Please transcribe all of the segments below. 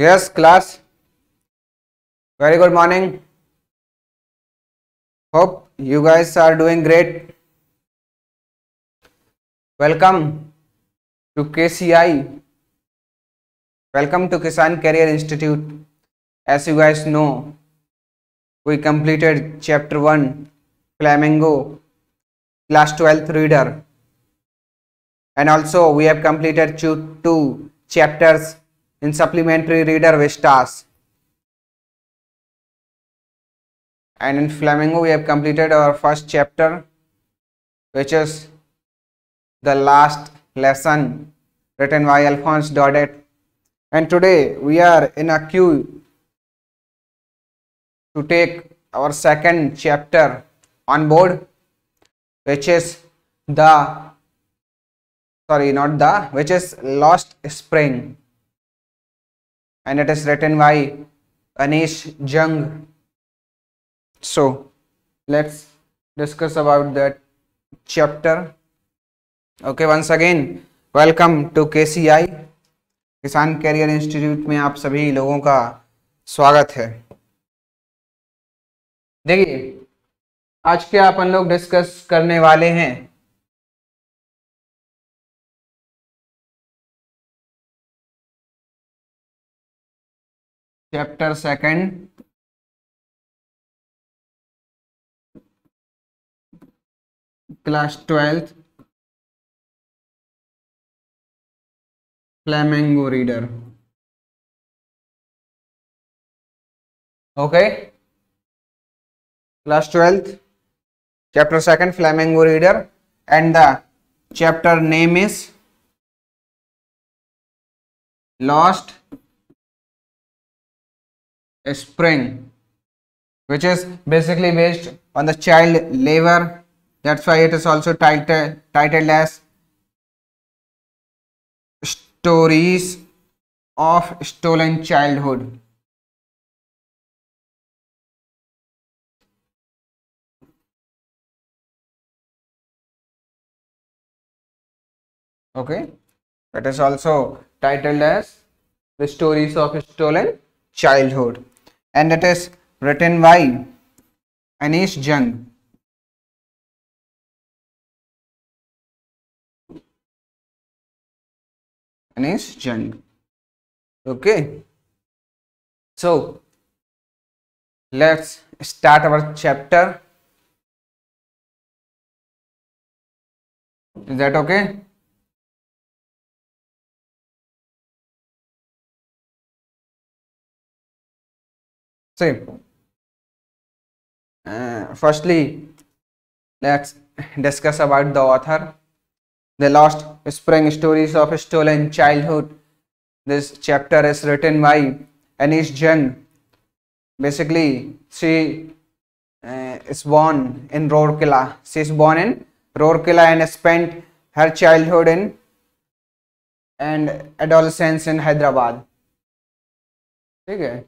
Yes, class. Very good morning. Hope you guys are doing great. Welcome to KCI. Welcome to Kisan Career Institute. As you guys know, we completed chapter 1 Flamingo class 12th reader and also we have completed two, two chapters in supplementary reader Vestas. And in Flamingo, we have completed our first chapter, which is the last lesson written by Alphonse Daudet. And today, we are in a queue to take our second chapter on board, which is the sorry, not the, which is Lost Spring and it is written by Anish Jung. So let's discuss about that chapter. Okay, once again, welcome to KCI Kisan career institute में आप सभी लोगों का स्वागत है देखिए आज क्या अपन लोग डिस्कस करने वाले हैं chapter second class twelfth flamingo reader okay class twelfth chapter second flamingo reader and the chapter name is lost spring which is basically based on the child labor that's why it is also titled titled as stories of stolen childhood okay that is also titled as the stories of stolen childhood and it is written by Anish Jung. Anish Jung. Okay. So let's start our chapter. Is that okay? Same. uh, firstly, let's discuss about the author. The Lost Spring Stories of Stolen Childhood. This chapter is written by Anish Jung. Basically, she uh, is born in Rourkela. She is born in Rourkela and spent her childhood in and adolescence in Hyderabad. Okay.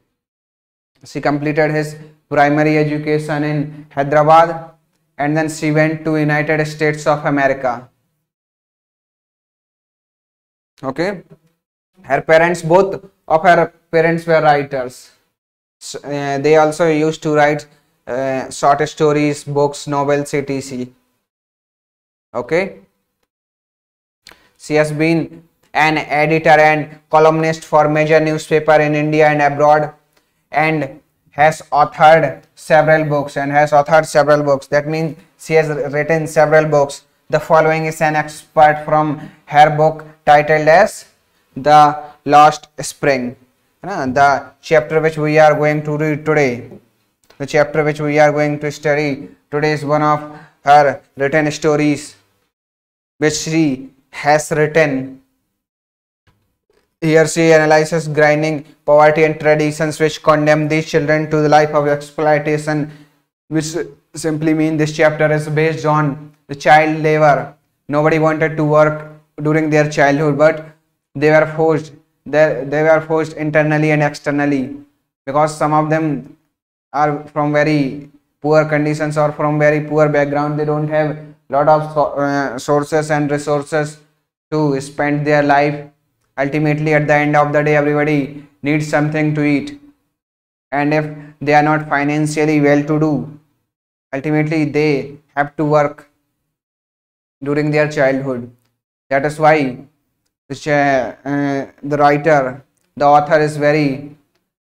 She completed his primary education in Hyderabad and then she went to United States of America. Okay. Her parents, both of her parents were writers. So, uh, they also used to write uh, short stories, books, novels, etc. Okay. She has been an editor and columnist for major newspaper in India and abroad and has authored several books and has authored several books that means she has written several books the following is an expert from her book titled as the lost spring the chapter which we are going to read today the chapter which we are going to study today is one of her written stories which she has written here she analyzes grinding, poverty and traditions which condemn these children to the life of exploitation, which simply mean this chapter is based on the child labor. Nobody wanted to work during their childhood, but they were forced. They, they were forced internally and externally because some of them are from very poor conditions or from very poor background. They don't have lot of uh, sources and resources to spend their life ultimately at the end of the day everybody needs something to eat and if they are not financially well to do ultimately they have to work during their childhood that is why the, uh, the writer the author is very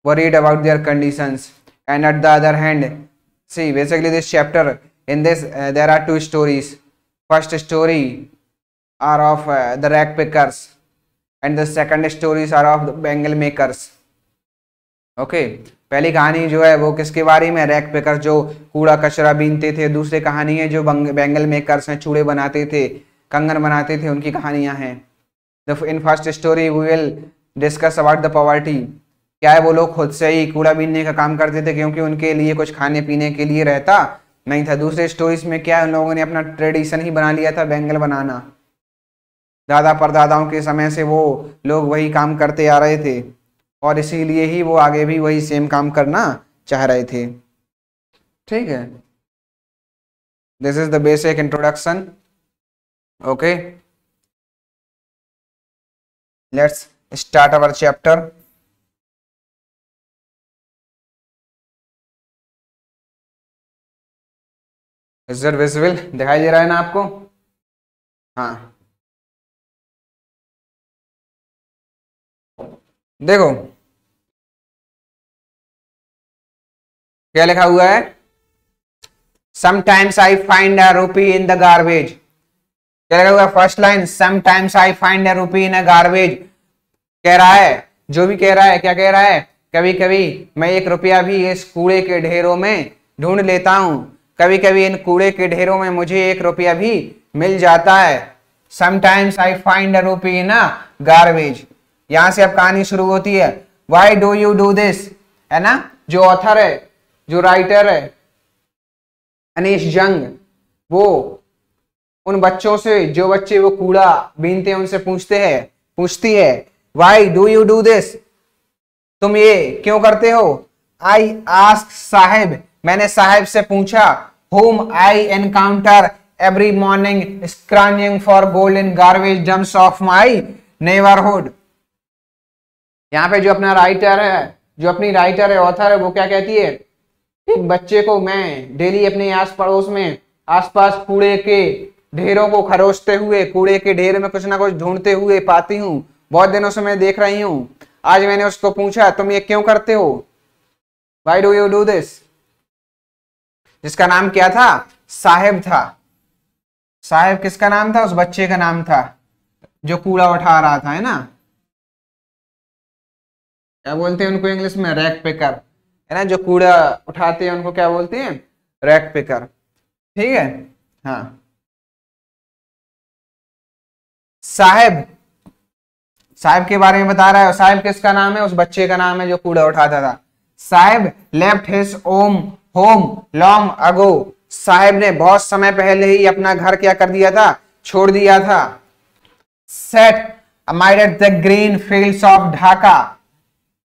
worried about their conditions and at the other hand see basically this chapter in this uh, there are two stories first story are of uh, the rag pickers and the second stories are of the bangle makers okay पहली कहानी जो है वो किसके बारे में rack picker जो कूड़ा कचरा बीनते थे दूसरी कहानी है जो बेंगल मेकर्स हैं चूड़े बनाते थे कंगन बनाते थे उनकी कहानियां हैं the in first story we will discuss about the poverty क्या है वो लोग खुद से ही कूड़ा बीनने का काम करते थे क्योंकि उनके लिए कुछ खाने पीने के लिए रहता नहीं था दूसरे स्टोरीज में क्या है उन लोगों ने अपना ट्रेडिशन ही बना लिया था बैंगल बनाना दादा परदादाओं के समय से वो लोग वही काम करते आ रहे थे और इसीलिए ही वो आगे भी वही सेम काम करना चाह रहे थे ठीक है this is the basic introduction okay let's start our chapter is visible दिखाई दे रहा है ना आपको हाँ देखो क्या लिखा हुआ है sometimes I find a rupee in the garbage क्या लिखा हुआ है first line sometimes I find a rupee in a garbage कह रहा है जो भी कह रहा है क्या कह रहा है कभी कभी मैं एक रुपया भी इस कूड़े के ढेरों में ढूंढ लेता हूं कभी कभी इन कूड़े के ढेरों में मुझे एक रुपया भी मिल जाता है sometimes I find a rupee in a garbage यहां से अब कहानी शुरू होती है why do you do this है ना जो ऑथर है जो राइटर है अनिश जंग वो उन बच्चों से जो बच्चे वो कूड़ा बीनते हैं उनसे पूछते हैं पूछती है why do you do this तुम ये क्यों करते हो आई आस्क साहेब मैंने साहेब से पूछा whom I encounter every morning scrounging for gold in garbage dumps of my neighbourhood यहाँ पे जो अपना राइटर है जो अपनी राइटर है ऑथर है वो क्या कहती है एक बच्चे को मैं डेली अपने आस पड़ोस में आसपास कूड़े के ढेरों को खरोचते हुए कूड़े के ढेर में कुछ ना कुछ ढूंढते हुए पाती हूँ बहुत दिनों से मैं देख रही हूँ आज मैंने उसको पूछा तुम ये क्यों करते हो why do you do this जिसका नाम क्या था साहेब था साहेब किसका नाम था उस बच्चे का नाम था जो कूड़ा उठा रहा था है ना क्या बोलते हैं उनको इंग्लिश में रैक पेकर है ना जो कूड़ा उठाते हैं उनको क्या बोलते हैं रैक पेकर ठीक है हाँ साहेब साहेब के बारे में बता रहा है साहेब किसका नाम है उस बच्चे का नाम है जो कूड़ा उठाता था Saheb left his home home long ago Saheb ने बहुत समय पहले ही अपना घर क्या कर दिया था छोड़ दिया था set amidst the green fields of Dhaka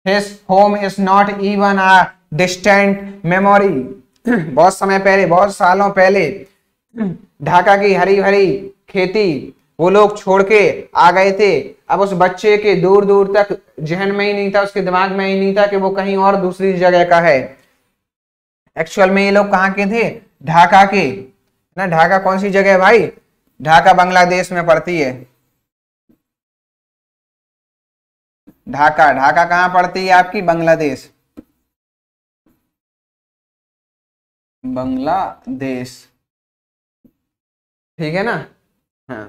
his home is not even a distant memory बहुत समय पहले बहुत सालों पहले ढाका की हरी भरी खेती वो लोग छोड़ के आ गए थे अब उस बच्चे के दूर दूर तक जहन में ही नहीं था उसके दिमाग में ही नहीं था कि वो कहीं और दूसरी जगह का है एक्चुअल में ये लोग कहाँ के थे ढाका के ना ढाका कौन सी जगह है भाई ढाका बांग्लादेश में पड़ती है ढाका ढाका कहां पड़ती है आपकी बांग्लादेश बांग्लादेश ठीक है ना हाँ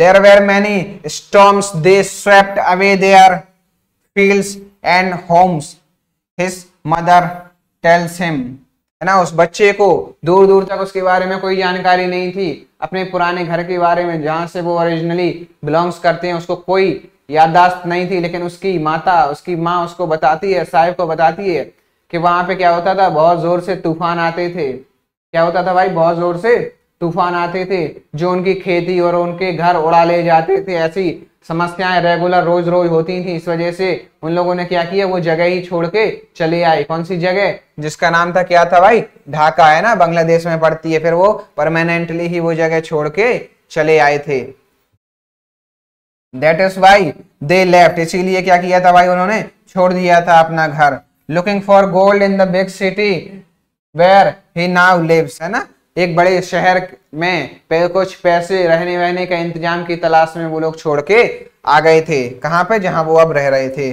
there were many storms they swept away their fields and homes his mother tells him है ना उस बच्चे को दूर दूर तक उसके बारे में कोई जानकारी नहीं थी अपने पुराने घर के बारे में जहाँ से वो ओरिजिनली बिलोंग्स करते हैं उसको कोई याददाश्त नहीं थी लेकिन उसकी माता उसकी माँ उसको बताती है साहिब को बताती है कि वहाँ पे क्या होता था बहुत जोर से तूफान आते थे क्या होता था भाई बहुत जोर से तूफान आते थे जो उनकी खेती और उनके घर उड़ा ले जाते थे ऐसी समस्याएं रेगुलर रोज रोज होती थी इस वजह से उन लोगों ने क्या किया वो जगह ही छोड़ के चले आए कौन सी जगह जिसका नाम था क्या था भाई ढाका है ना बांग्लादेश में पड़ती है फिर वो परमानेंटली ही वो जगह छोड़ के चले आए थे that is why they left इसीलिए क्या किया था भाई उन्होंने छोड़ दिया था अपना घर looking for gold in the big city where he now lives है ना एक बड़े शहर में पे कुछ पैसे रहने वहने का इंतजाम की तलाश में वो लोग छोड़ के आ गए थे कहाँ पे जहाँ वो अब रह रहे थे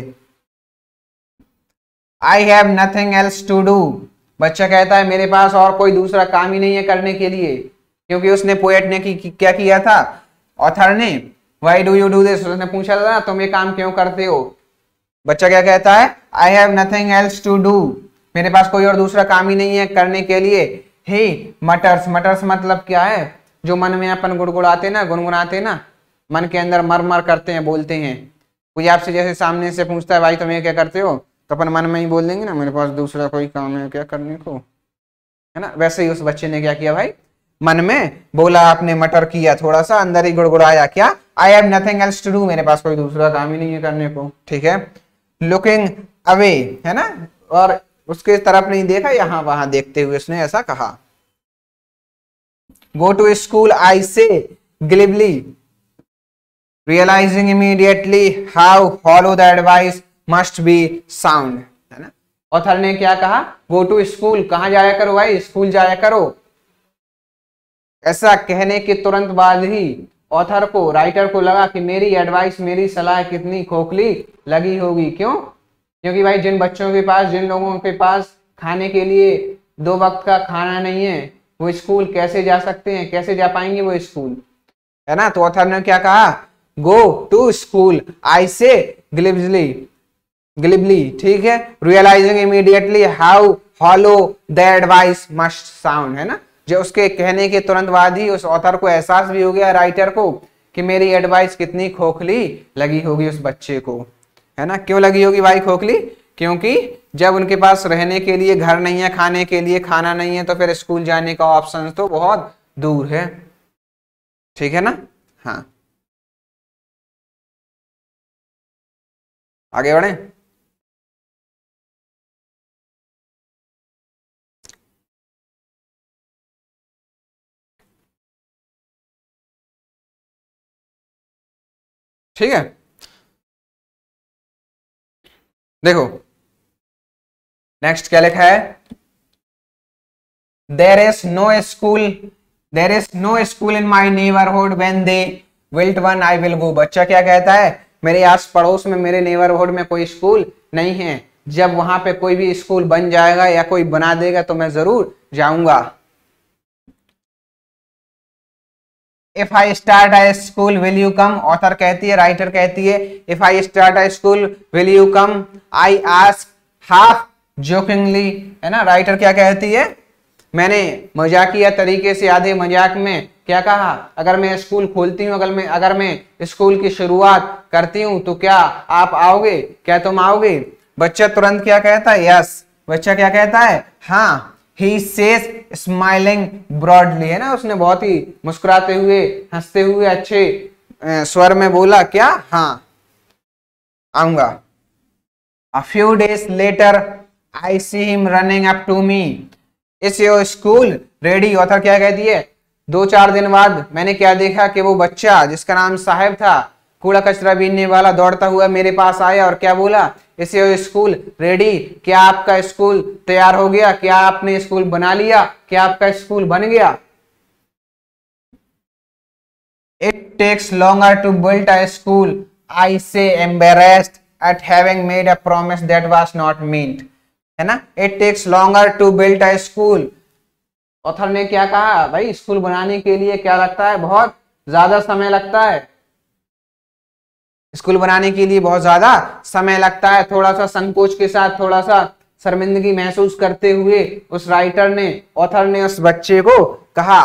I have nothing else to do बच्चा कहता है मेरे पास और कोई दूसरा काम ही नहीं है करने के लिए क्योंकि उसने पोएट ने की, की क्या किया था ऑथर ने why do you do this उसने पूछा था ना तुम ये काम क्यों करते हो बच्चा क्या कहता है I have nothing else to do मेरे पास कोई और दूसरा काम ही नहीं है करने के लिए हे मटर्स मटर्स मतलब क्या है जो मन में अपन गुड़गुड़ाते ना गुनगुनाते ना मन के अंदर मर मर करते हैं बोलते हैं कोई आपसे जैसे सामने से पूछता है भाई तुम्हें क्या करते हो तो अपन मन में ही बोल देंगे ना मेरे पास दूसरा कोई काम है क्या करने को है ना वैसे ही उस बच्चे ने क्या किया भाई मन में बोला आपने मटर किया थोड़ा सा अंदर ही गुड़गुड़ाया क्या I have nothing else to do मेरे पास कोई दूसरा काम ही नहीं है करने को ठीक है लुकिंग अवे है ना और उसके तरफ नहीं देखा यहां वहां देखते हुए उसने ऐसा कहा गो to school I say glibly realising immediately how hollow the advice must be sound है ना ऑथर ने क्या कहा गो टू स्कूल कहा जाया करो भाई स्कूल जाया करो ऐसा कहने के तुरंत बाद ही ऑथर को राइटर को लगा कि मेरी एडवाइस मेरी सलाह कितनी खोखली लगी होगी क्यों क्योंकि भाई जिन बच्चों के पास जिन लोगों के पास खाने के लिए दो वक्त का खाना नहीं है वो स्कूल कैसे जा सकते हैं कैसे जा पाएंगे वो स्कूल है ना तो ऑथर ने क्या कहा गो to school I say ग्लिबली glibly ठीक है realising immediately how hollow the advice must sound है ना जो उसके कहने के तुरंत बाद ही उस ऑथर को एहसास भी हो गया राइटर को कि मेरी एडवाइस कितनी खोखली लगी होगी उस बच्चे को है ना क्यों लगी होगी भाई खोखली क्योंकि जब उनके पास रहने के लिए घर नहीं है खाने के लिए खाना नहीं है तो फिर स्कूल जाने का ऑप्शन तो बहुत दूर है ठीक है ना हाँ आगे बढ़े ठीक है देखो नेक्स्ट क्या लिखा है there is no school there is no school in my neighbourhood when they build one I will go बच्चा क्या कहता है मेरे आस पड़ोस में मेरे नेबरहुड में कोई स्कूल नहीं है जब वहां पे कोई भी स्कूल बन जाएगा या कोई बना देगा तो मैं जरूर जाऊंगा if I start I school will you come author कहती है राइटर कहती है if I start I school will you come I ask half jokingly है ना राइटर क्या कहती है मैंने मजाकिया तरीके से आधे मजाक में क्या कहा अगर मैं स्कूल खोलती हूँ अगर मैं अगर मैं स्कूल की शुरुआत करती हूँ तो क्या आप आओगे क्या तुम आओगे बच्चा तुरंत क्या कहता है यस बच्चा क्या कहता है हाँ ही सेज स्माइलिंग ब्रॉडली है ना उसने बहुत ही मुस्कुराते हुए हंसते हुए अच्छे स्वर में बोला क्या हाँ आऊंगा a few days later I see him running up to me is your school ready author क्या कहती है दो चार दिन बाद मैंने क्या देखा कि वो बच्चा जिसका नाम साहेब था कूड़ा कचरा बीनने वाला दौड़ता हुआ मेरे पास आया और क्या बोला इस स्कूल रेडी क्या आपका स्कूल तैयार हो गया क्या आपने स्कूल बना लिया क्या आपका स्कूल बन गया it takes longer to build a school I say embarrassed at having made a promise that was not meant है ना it takes longer to build a school author ने क्या कहा भाई स्कूल बनाने के लिए क्या लगता है बहुत ज्यादा समय लगता है स्कूल बनाने के लिए बहुत ज्यादा समय लगता है थोड़ा सा संकोच के साथ थोड़ा सा शर्मिंदगी महसूस करते हुए उस राइटर ने ऑथर ने उस बच्चे को कहा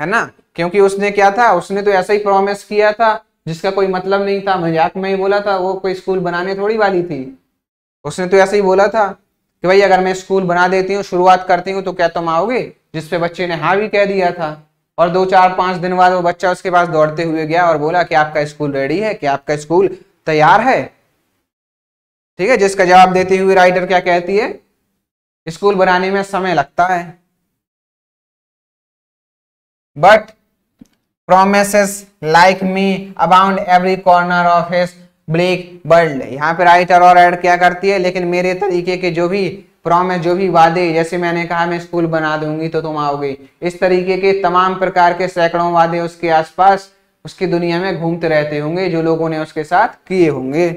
है ना क्योंकि उसने क्या था उसने तो ऐसा ही प्रॉमिस किया था जिसका कोई मतलब नहीं था मजाक में ही बोला था वो कोई स्कूल बनाने थोड़ी वाली थी उसने तो ऐसा ही बोला था कि भाई अगर मैं स्कूल बना देती हूँ शुरुआत करती हूँ तो क्या तुम आओगे जिसपे बच्चे ने हाँ भी कह दिया था और दो चार पांच दिन बाद वो बच्चा उसके पास दौड़ते हुए गया और बोला कि आपका स्कूल रेडी है कि आपका स्कूल तैयार है ठीक है जिसका जवाब देते हुए राइटर क्या कहती है स्कूल बनाने में समय लगता है but promise like me abound every corner of his bleak world यहाँ पे राइटर और एड क्या करती है लेकिन मेरे तरीके के जो भी प्रॉमिस जो भी वादे जैसे मैंने कहा मैं स्कूल बना दूंगी तो तुम आओगे इस तरीके के तमाम प्रकार के सैकड़ों वादे उसके आसपास उसकी दुनिया में घूमते रहते होंगे जो लोगों ने उसके साथ किए होंगे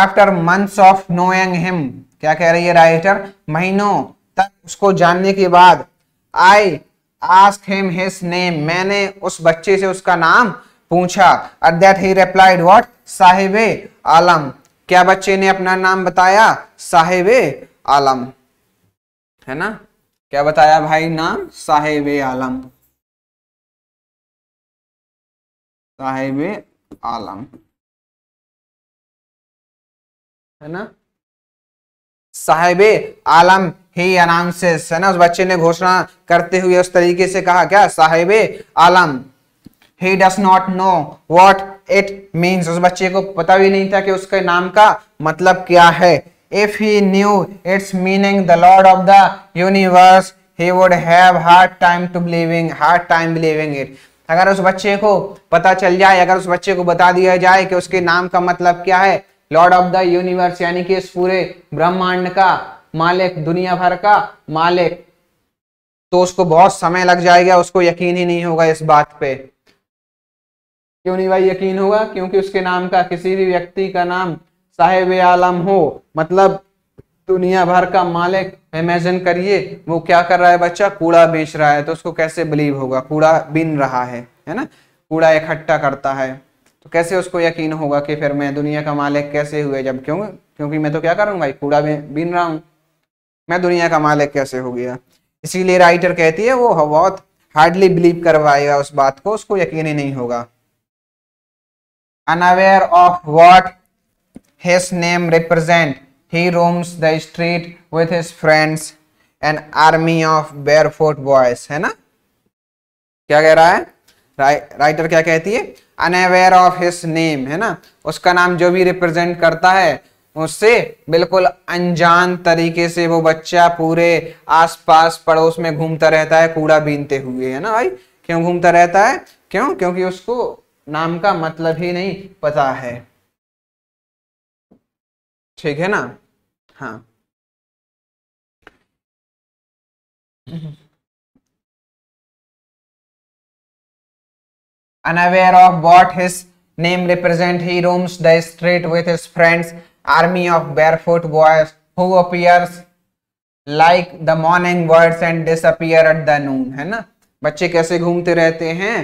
after months of knowing him क्या कह रही है राइटर महीनों तक उसको जानने के बाद I ask him his name मैंने उस बच्चे से उसका नाम पूछा that he replied what Sahebe Alam क्या बच्चे ने अपना नाम बताया साहेब आलम है ना क्या बताया भाई नाम साहेब आलम साहेब आलम है ना साहेब आलम ही अनाउंसेस है ना उस बच्चे ने घोषणा करते हुए उस तरीके से कहा क्या Saheb Alam he does not know what it means उस बच्चे को पता भी नहीं था कि उसके नाम का मतलब क्या है if he knew its meaning the lord of the universe he would have hard time to believing hard time believing it अगर उस बच्चे को पता चल जाए अगर उस बच्चे को बता दिया जाए कि उसके नाम का मतलब क्या है लॉर्ड ऑफ द यूनिवर्स यानी कि इस पूरे ब्रह्मांड का मालिक दुनिया भर का मालिक तो उसको बहुत समय लग जाएगा उसको यकीन ही नहीं होगा इस बात पे क्यों नहीं भाई यकीन होगा क्योंकि उसके नाम का किसी भी व्यक्ति का नाम साहेब आलम हो मतलब दुनिया भर का मालिक इमेजिन करिए वो क्या कर रहा है बच्चा कूड़ा बेच रहा है तो उसको कैसे बिलीव होगा कूड़ा बिन रहा है है ना कूड़ा इकट्ठा करता है तो कैसे उसको यकीन होगा कि फिर मैं दुनिया का मालिक कैसे हुए जब क्यों क्योंकि मैं तो क्या करूँ भाई कूड़ा बीन रहा हूँ मैं दुनिया का मालिक कैसे हो गया इसीलिए राइटर कहती है वो बहुत हार्डली बिलीव करवाएगा उस बात को उसको यकीन ही नहीं होगा unaware of what his name represent he roams the street with his friends an army of barefoot boys है ना क्या कह रहा है राइटर क्या कहती है अनअवेयर ऑफ हिज नेम है ना उसका नाम जो भी रिप्रेजेंट करता है उससे बिल्कुल अनजान तरीके से वो बच्चा पूरे आसपास पड़ोस में घूमता रहता है कूड़ा बीनते हुए है ना भाई क्यों घूमता रहता है क्यों क्योंकि उसको नाम का मतलब ही नहीं पता है ठीक है ना हाँ unaware of what his name represent he roams the street with his friends army of barefoot boys who appears like the morning birds and disappear at the noon है ना बच्चे कैसे घूमते रहते हैं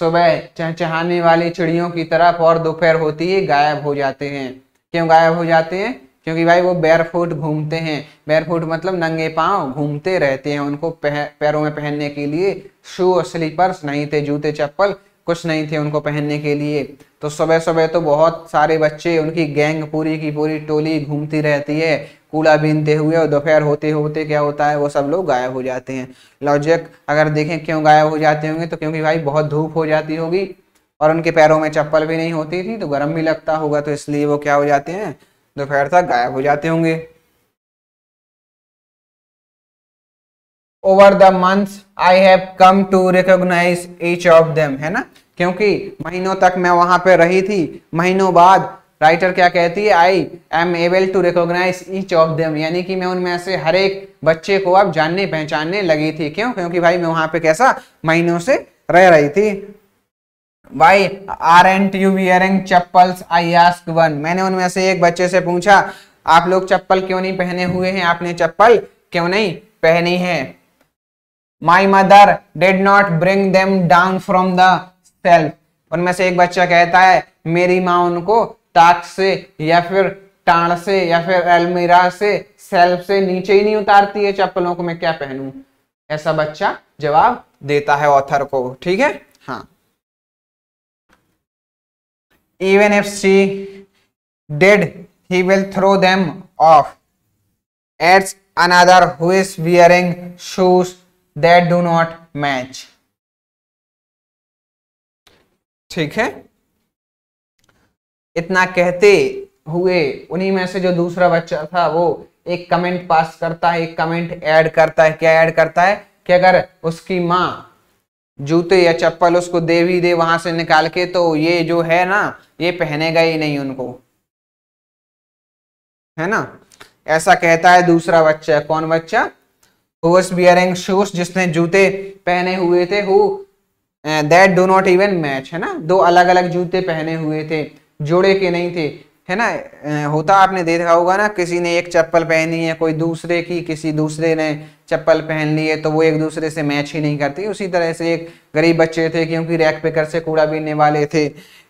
सुबह चहचहाने वाली चिड़ियों की तरफ और दोपहर होती ही गायब हो जाते हैं क्यों गायब हो जाते हैं क्योंकि भाई वो बैरफुट घूमते हैं बैरफुट मतलब नंगे पांव घूमते रहते हैं उनको पह, पैरों में पहनने के लिए शू और स्लीपर्स नहीं थे जूते चप्पल कुछ नहीं थे उनको पहनने के लिए तो सुबह सुबह तो बहुत सारे बच्चे उनकी गैंग पूरी की पूरी टोली घूमती रहती है कूड़ा बीनते हुए और दोपहर होते होते क्या होता है वो सब लोग गायब हो जाते हैं लॉजिक अगर देखें क्यों गायब हो जाते होंगे तो क्योंकि भाई बहुत धूप हो जाती होगी और उनके पैरों में चप्पल भी नहीं होती थी तो गर्म भी लगता होगा तो इसलिए वो क्या हो जाते हैं दोपहर तक गायब हो जाते होंगे over the month I have come to recognise each of them है ना क्योंकि महीनों तक मैं वहां पर रही थी महीनों बाद राइटर क्या कहती है I am able to recognise each of them यानी कि मैं उनमें से हर एक बच्चे को अब जानने पहचानने लगी थी क्यों क्योंकि भाई मैं वहां पे कैसा महीनों से रह रही थी भाई aren't you wearing chappals I ask one मैंने उनमें से एक बच्चे से पूछा आप लोग चप्पल क्यों नहीं पहने हुए हैं आपने चप्पल क्यों नहीं पहनी है my mother did not bring them down from the shelf उनमें से एक बच्चा कहता है मेरी माँ उनको ताक से या फिर टाण से या फिर अलमीरा से सेल्फ से नीचे ही नहीं उतारती है चप्पलों को मैं क्या पहनू ऐसा बच्चा जवाब देता है ऑथर को ठीक है हाँ even if she did he will throw them off adds another who is wearing shoes that do not match ठीक है इतना कहते हुए उन्हीं में से जो दूसरा बच्चा था वो एक कमेंट पास करता है एक कमेंट ऐड करता है क्या ऐड करता है कि अगर उसकी माँ जूते या चप्पल उसको दे भी दे वहां से निकाल के तो ये जो है ना ये पहनेगा ही नहीं उनको है ना ऐसा कहता है दूसरा बच्चा कौन बच्चा हुज शूज जिसने जूते पहने हुए थे who that do not even match है ना दो अलग अलग जूते पहने हुए थे जोड़े के नहीं थे है ना होता आपने देखा होगा ना किसी ने एक चप्पल पहनी है कोई दूसरे की किसी दूसरे ने चप्पल पहन ली है तो वो एक दूसरे से मैच ही नहीं करती उसी तरह से एक गरीब बच्चे थे क्योंकि रैक पे कर से कूड़ा बीनने वाले थे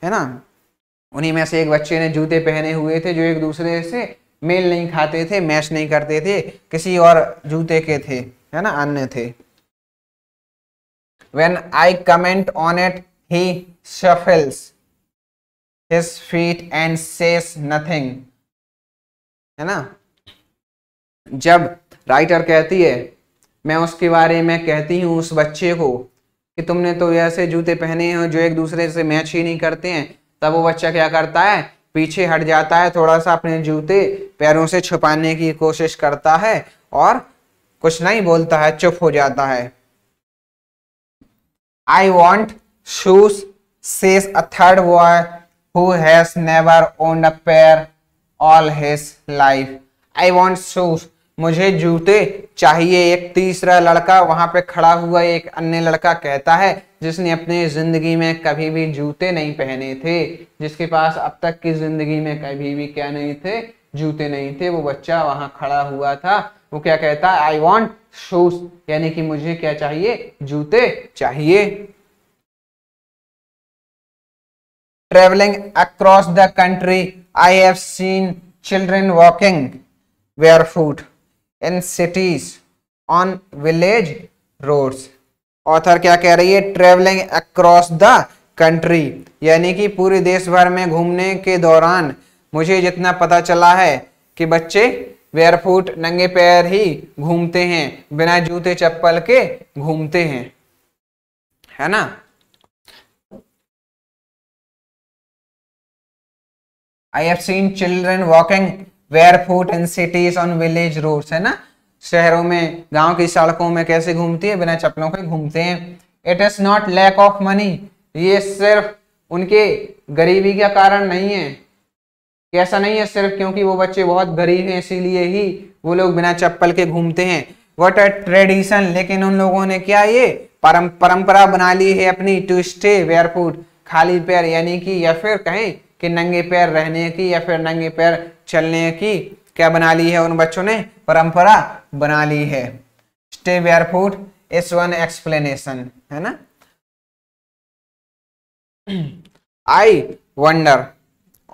है ना उन्हीं में से एक बच्चे ने जूते पहने हुए थे जो एक दूसरे से मेल नहीं खाते थे मैच नहीं करते थे किसी और जूते के थे है ना अन्य थे when I comment on it he shuffles his feet and says nothing है ना जब राइटर कहती है मैं उसके बारे में कहती हूँ उस बच्चे को कि तुमने तो ऐसे जूते पहने हैं जो एक दूसरे से मैच ही नहीं करते हैं तब वो बच्चा क्या करता है पीछे हट जाता है थोड़ा सा अपने जूते पैरों से छुपाने की कोशिश करता है और कुछ नहीं बोलता है चुप हो जाता है I want shoes says a third boy who has never owned a pair all his life. I want shoes. मुझे जूते चाहिए एक तीसरा लड़का वहां पे खड़ा हुआ एक अन्य लड़का कहता है जिसने अपने जिंदगी में कभी भी जूते नहीं पहने थे जिसके पास अब तक की जिंदगी में कभी भी क्या नहीं थे जूते नहीं थे वो बच्चा वहां खड़ा हुआ था वो क्या कहता है आई वॉन्ट शूज यानी कि मुझे क्या चाहिए जूते चाहिए traveling across the country, I have seen children walking barefoot in cities on village roads. Author क्या कह रही है ट्रेवलिंग अक्रॉस द कंट्री यानी कि पूरे देश भर में घूमने के दौरान मुझे जितना पता चला है कि बच्चे वेयरफूट नंगे पैर ही घूमते हैं बिना जूते चप्पल के घूमते हैं है ना I have seen children walking barefoot in cities on village roads है ना शहरों में गांव की सड़कों में कैसे घूमती है बिना चप्पलों के घूमते हैं it is not lack of money ये सिर्फ उनके गरीबी का कारण नहीं है ऐसा नहीं है सिर्फ क्योंकि वो बच्चे बहुत गरीब हैं इसीलिए ही वो लोग बिना चप्पल के घूमते हैं वट अ ट्रेडिशन लेकिन उन लोगों ने क्या ये परम परंपरा बना ली है अपनी टू स्टे वेयरफूट खाली पैर यानी कि या फिर कहें कि नंगे पैर रहने की या फिर नंगे पैर चलने की क्या बना ली है उन बच्चों ने परंपरा बना ली है stay barefoot is one explanation है ना आई वंडर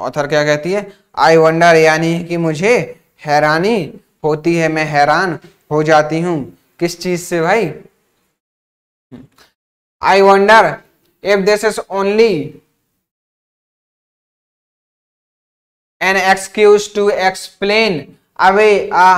ऑथर क्या कहती है आई वंडर यानी कि मुझे हैरानी होती है मैं हैरान हो जाती हूँ किस चीज से भाई I wonder if this is only an excuse to explain away a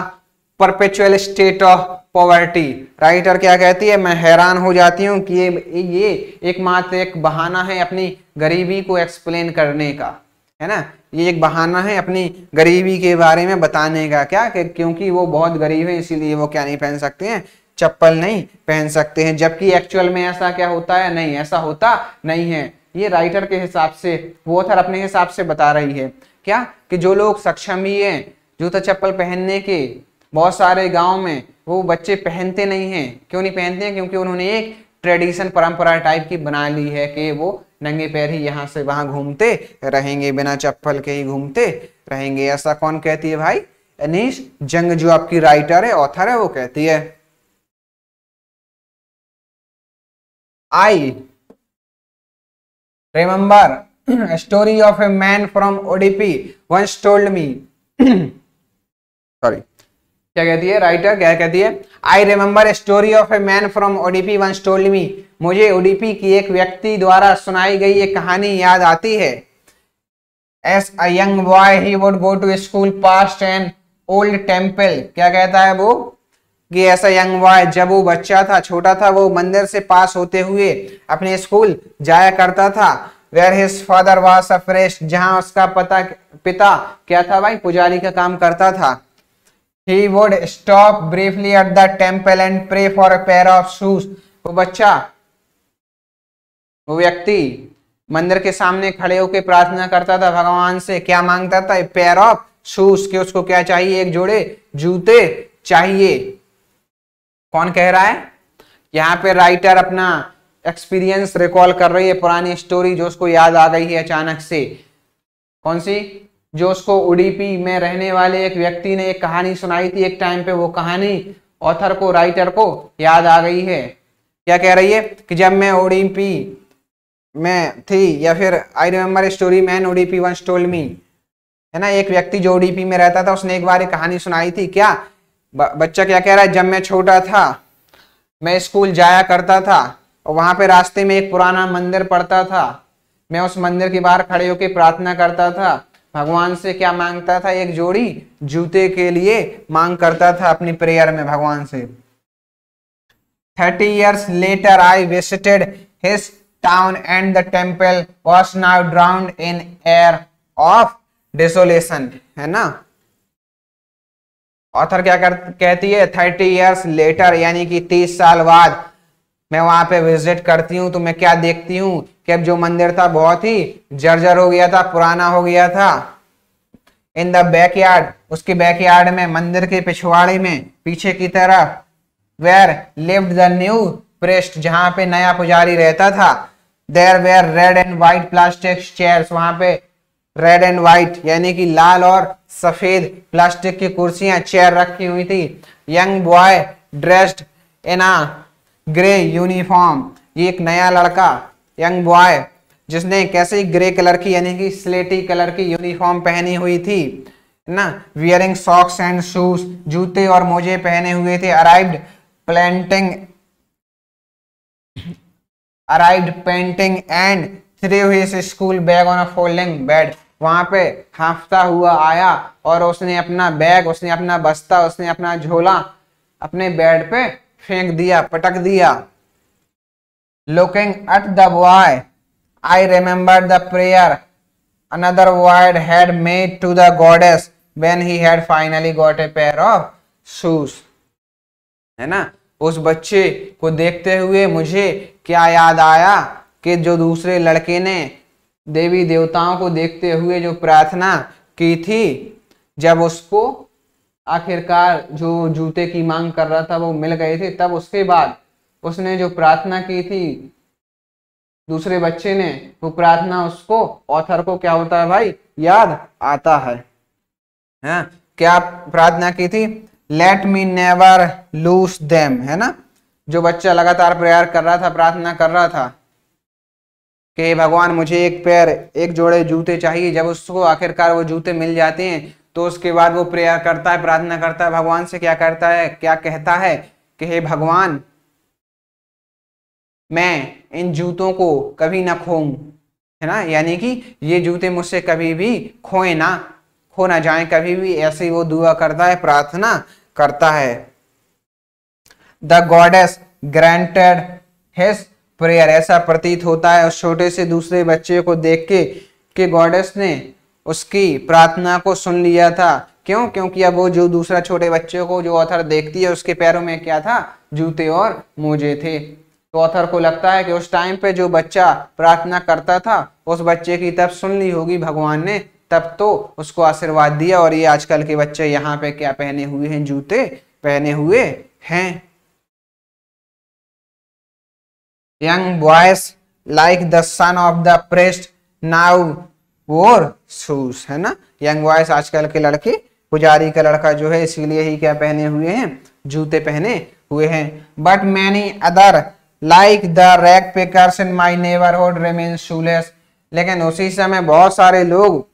perpetual state of poverty writer क्या कहती है मैं हैरान हो जाती हूँ कि ये ये एकमात्र एक बहाना है अपनी गरीबी को एक्सप्लेन करने का है ना ये एक बहाना है अपनी गरीबी के बारे में बताने का क्या क्योंकि वो बहुत गरीब है इसीलिए वो क्या नहीं पहन सकते हैं चप्पल नहीं पहन सकते हैं जबकि एक्चुअल में ऐसा क्या होता है नहीं ऐसा होता नहीं है ये राइटर के हिसाब से वो थर अपने हिसाब से बता रही है क्या कि जो लोग सक्षम ही हैं जूता चप्पल पहनने के बहुत सारे गांव में वो बच्चे पहनते नहीं हैं क्यों नहीं पहनते हैं क्योंकि उन्होंने एक ट्रेडिशन परंपरा टाइप की बना ली है कि वो नंगे पैर ही यहाँ से वहाँ घूमते रहेंगे बिना चप्पल के ही घूमते रहेंगे ऐसा कौन कहती है भाई अनिश जंग जो आपकी राइटर है ऑथर है वो कहती है I remember story of a man from Udipi once told me sorry क्या कहती है राइटर क्या कहती है I remember story of a man from Udipi once told me मुझे ओडीपी की एक व्यक्ति द्वारा सुनाई गई एक कहानी याद आती है as a young boy he would go to school past an old temple क्या कहता है वो कि ऐसा यंग बॉय जब वो बच्चा था छोटा था वो मंदिर से पास होते हुए अपने स्कूल जाया करता था where his father was a priest जहां उसका पता पिता क्या था भाई पुजारी का काम करता था he would stop briefly at the temple and pray for a pair of shoes वो बच्चा वो व्यक्ति मंदिर के सामने खड़े होकर प्रार्थना करता था भगवान से क्या मांगता था पेयर ऑफ शूज के उसको क्या चाहिए एक जोड़े जूते चाहिए कौन कह रहा है यहाँ पे राइटर अपना एक्सपीरियंस रिकॉल कर रही है पुरानी स्टोरी जो उसको याद आ गई है अचानक से कौन सी जो उसको उडीपी में रहने वाले एक व्यक्ति ने एक कहानी सुनाई थी एक टाइम पे वो कहानी ऑथर को राइटर को याद आ गई है क्या कह रही है कि जब मैं ओडीपी में थी या फिर I remember story man Udipi once स्टोल मी है ना एक व्यक्ति जो ओडीपी में रहता था उसने एक बार एक कहानी सुनाई थी क्या ब, बच्चा क्या कह रहा है जब मैं छोटा था मैं स्कूल जाया करता था और वहां पे रास्ते में एक पुराना मंदिर पड़ता था मैं उस मंदिर के बाहर खड़े होकर प्रार्थना करता था भगवान से क्या मांगता था एक जोड़ी जूते के लिए मांग करता था अपनी प्रेयर में भगवान से thirty years later I visited his town and the temple was now drowned in air of desolation है ना ऑथर क्या कर, कहती है थर्टी ईयर्स लेटर यानी कि तीस साल बाद मैं वहां पे विजिट करती हूँ तो मैं क्या देखती हूँ कि अब जो मंदिर था बहुत ही जर्जर हो गया था पुराना हो गया था इन द बैक यार्ड उसके बैक यार्ड में मंदिर के पिछवाड़े में पीछे की तरफ where lived the new priest जहां पे नया पुजारी रहता था there were red and white plastic chair वहां पे रेड एंड व्हाइट यानी कि लाल और सफेद प्लास्टिक की कुर्सियां चेयर रखी हुई थी young boy dressed in grey uniform ये एक नया लड़का यंग बॉय जिसने कैसे ग्रे कलर की यानी कि स्लेटी कलर की यूनिफॉर्म पहनी हुई थी ना वियरिंग सॉक्स एंड शूज जूते और मोजे पहने हुए थे arrived panting arrived panting and threw his school bag on a folding bed वहां पे हाफता हुआ आया और उसने अपना बैग उसने अपना बस्ता उसने अपना झोला अपने बेड पे फेंक दिया पटक दिया looking at the boy I remember the prayer another word had made to the goddess when he had finally got a pair of shoes है ना उस बच्चे को देखते हुए मुझे क्या याद आया कि जो दूसरे लड़के ने देवी देवताओं को देखते हुए जो प्रार्थना की थी जब उसको आखिरकार जो जूते की मांग कर रहा था वो मिल गए थे तब उसके बाद उसने जो प्रार्थना की थी दूसरे बच्चे ने वो प्रार्थना उसको ऑथर को क्या होता है भाई याद आता है हैं हाँ, क्या प्रार्थना की थी let me never lose them है ना जो बच्चा लगातार प्रेयर कर रहा था प्रार्थना कर रहा था कि भगवान मुझे एक पैर एक जोड़े जूते चाहिए जब उसको आखिरकार वो जूते मिल जाते हैं तो उसके बाद वो प्रेयर करता है प्रार्थना करता है भगवान से क्या करता है क्या कहता है कि हे भगवान मैं इन जूतों को कभी ना खोऊं है ना यानी कि ये जूते मुझसे कभी भी खोए ना खो ना जाए कभी भी ऐसे वो दुआ करता है प्रार्थना करता है the goddess granted his prayer ऐसा प्रतीत होता है उस छोटे से दूसरे बच्चे को देख के कि गॉडेस ने उसकी प्रार्थना को सुन लिया था क्यों क्योंकि अब वो जो दूसरा छोटे बच्चे को जो ऑथर देखती है उसके पैरों में क्या था जूते और मोजे थे तो ऑथर को लगता है कि उस टाइम पे जो बच्चा प्रार्थना करता था उस बच्चे की तब सुन ली होगी भगवान ने तब तो उसको आशीर्वाद दिया और ये आजकल के बच्चे यहाँ पे क्या पहने हुए हैं जूते पहने हुए हैं young boys like the son of the priest now wore shoes है ना यंग बॉयज आजकल के लड़के पुजारी का लड़का जो है इसीलिए ही क्या पहने हुए हैं जूते पहने हुए हैं but many other like the rag pickers in my neighbourhood remain shoeless लेकिन उसी समय बहुत सारे लोग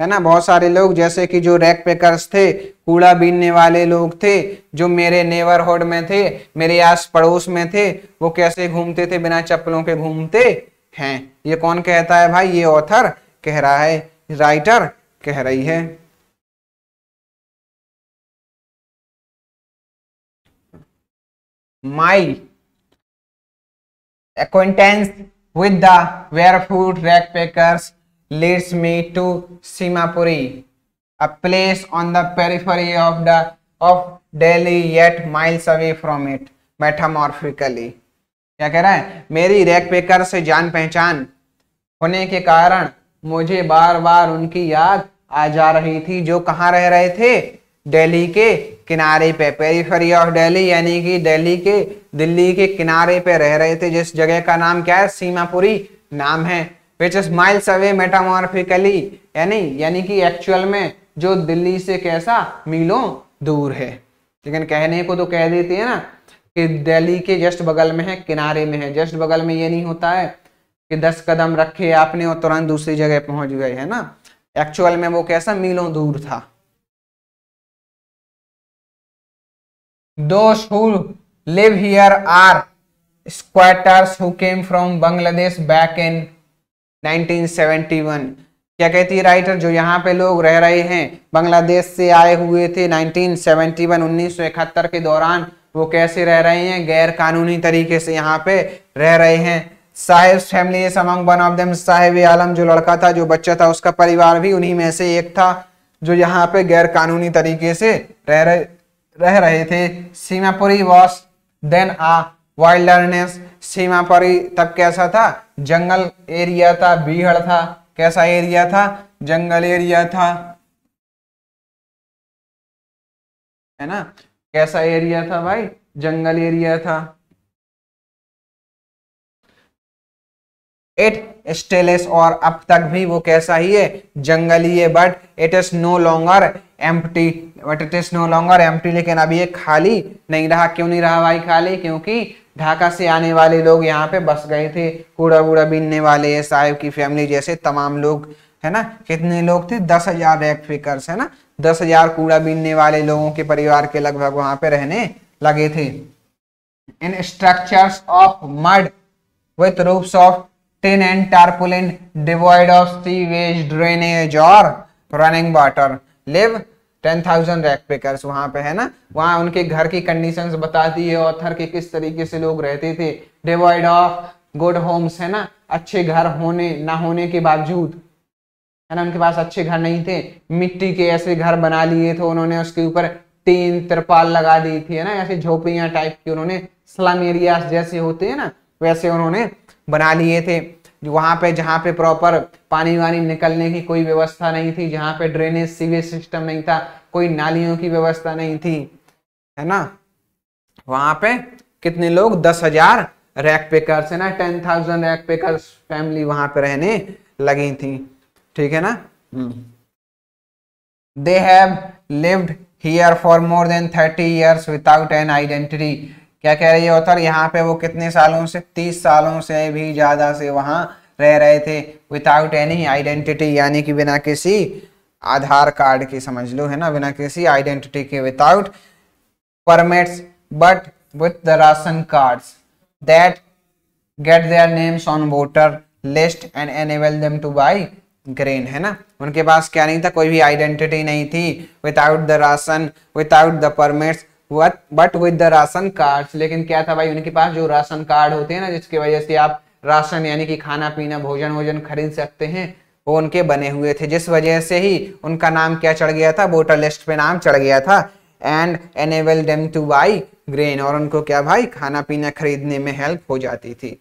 है ना बहुत सारे लोग जैसे कि जो रैक पेकर्स थे कूड़ा बीनने वाले लोग थे जो मेरे नेबरहुड में थे मेरे आस पड़ोस में थे वो कैसे घूमते थे बिना चप्पलों के घूमते हैं ये कौन कहता है भाई ये ऑथर कह रहा है राइटर कह रही है my acquaintance with the barefoot rag pickers leads me to Seemapuri a place on the periphery of the of Delhi yet miles away from it metaphorically क्या कह रहा है मेरी रैक पेकर से जान पहचान होने के कारण मुझे बार बार उनकी याद आ जा रही थी जो कहाँ रह रहे थे दिल्ली के किनारे पे पेरीफरी ऑफ दिल्ली यानी कि दिल्ली के दिल्ली के किनारे पे रह रहे थे जिस जगह का नाम क्या है सीमापुरी नाम है which is miles away metaphorically यानी यानी कि एक्चुअल में जो दिल्ली से कैसा मीलों दूर है लेकिन कहने को तो कह देते हैं ना कि दिल्ली के जस्ट बगल में है किनारे में है जस्ट बगल में ये नहीं होता है कि दस कदम रखे आपने और तुरंत दूसरी जगह पहुंच गए है ना एक्चुअल में वो कैसा मीलों दूर था those who live here are squatters who came from bangladesh 1971 क्या कहती है राइटर जो यहाँ पे लोग रह रहे हैं बांग्लादेश से आए हुए थे 1971 1971 के दौरान वो कैसे रह रहे हैं गैर कानूनी तरीके से यहाँ पे रह रहे हैं Saheb family is among one of them Saheb Alam जो लड़का था जो बच्चा था उसका परिवार भी उन्हीं में से एक था जो यहाँ पे गैर कानूनी तरीके से रह रहे रह रहे थे Seemapuri was then a wilderness Seemapuri तब कैसा था जंगल एरिया था बीहड़ था कैसा एरिया था जंगल एरिया था है ना कैसा एरिया था भाई जंगल एरिया था इट स्टेलेस और अब तक भी वो कैसा ही है जंगली है but it is no longer empty but it is no longer empty लेकिन अब ये खाली नहीं रहा क्यों नहीं रहा भाई खाली क्योंकि ढाका से आने वाले लोग यहाँ पे बस गए थे कूड़ा वूड़ा बीनने वाले साहेब की फैमिली जैसे तमाम लोग है ना कितने लोग थे दस हजार रैक फिकर्स है ना दस हजार कूड़ा बीनने वाले लोगों के परिवार के लगभग वहां पे रहने लगे थे in structures of mud with roofs of tin and tarpaulin devoid ऑफ sewage drainage or running water live ten thousand rag pickers वहां पे है ना वहां उनके घर की कंडीशंस बताती है ऑथर के किस तरीके से लोग रहते थे डिवाइड ऑफ गुड होम्स है ना अच्छे घर होने ना होने के बावजूद है ना उनके पास अच्छे घर नहीं थे मिट्टी के ऐसे घर बना लिए थे उन्होंने उसके ऊपर तीन तिरपाल लगा दी थी है ना ऐसे झोपड़ियां टाइप की उन्होंने स्लम एरिया जैसे होते हैं ना वैसे उन्होंने बना लिए थे वहाँ पे जहाँ पे प्रॉपर पानी वानी निकलने की कोई व्यवस्था नहीं थी जहाँ पे ड्रेनेज सीवेज सिस्टम नहीं था कोई नालियों की व्यवस्था नहीं थी है ना वहाँ पे कितने लोग दस हजार रैक पेकर्स है ना ten thousand rag pickers family वहाँ पे रहने लगी थी ठीक है ना they have lived here for more than thirty years without an identity क्या कह रही है ऑथर यहाँ पे वो कितने सालों से तीस सालों से भी ज़्यादा से वहाँ रह रहे थे विदाउट एनी आइडेंटिटी यानी कि बिना किसी आधार कार्ड के समझ लो है ना बिना किसी आइडेंटिटी के without permits but with the ration cards that get their names on voter list and enable them to buy grain है ना उनके पास क्या नहीं था कोई भी आइडेंटिटी नहीं थी without the ration without the permits but with the ration card लेकिन क्या था भाई उनके पास जो राशन कार्ड होते हैं ना जिसकी वजह से आप राशन यानी कि खाना पीना भोजन वोजन खरीद सकते हैं वो उनके बने हुए थे जिस वजह से ही उनका नाम क्या चढ़ गया था वोटर लिस्ट पे नाम चढ़ गया था and enable them to buy grain और उनको क्या भाई खाना पीना खरीदने में हेल्प हो जाती थी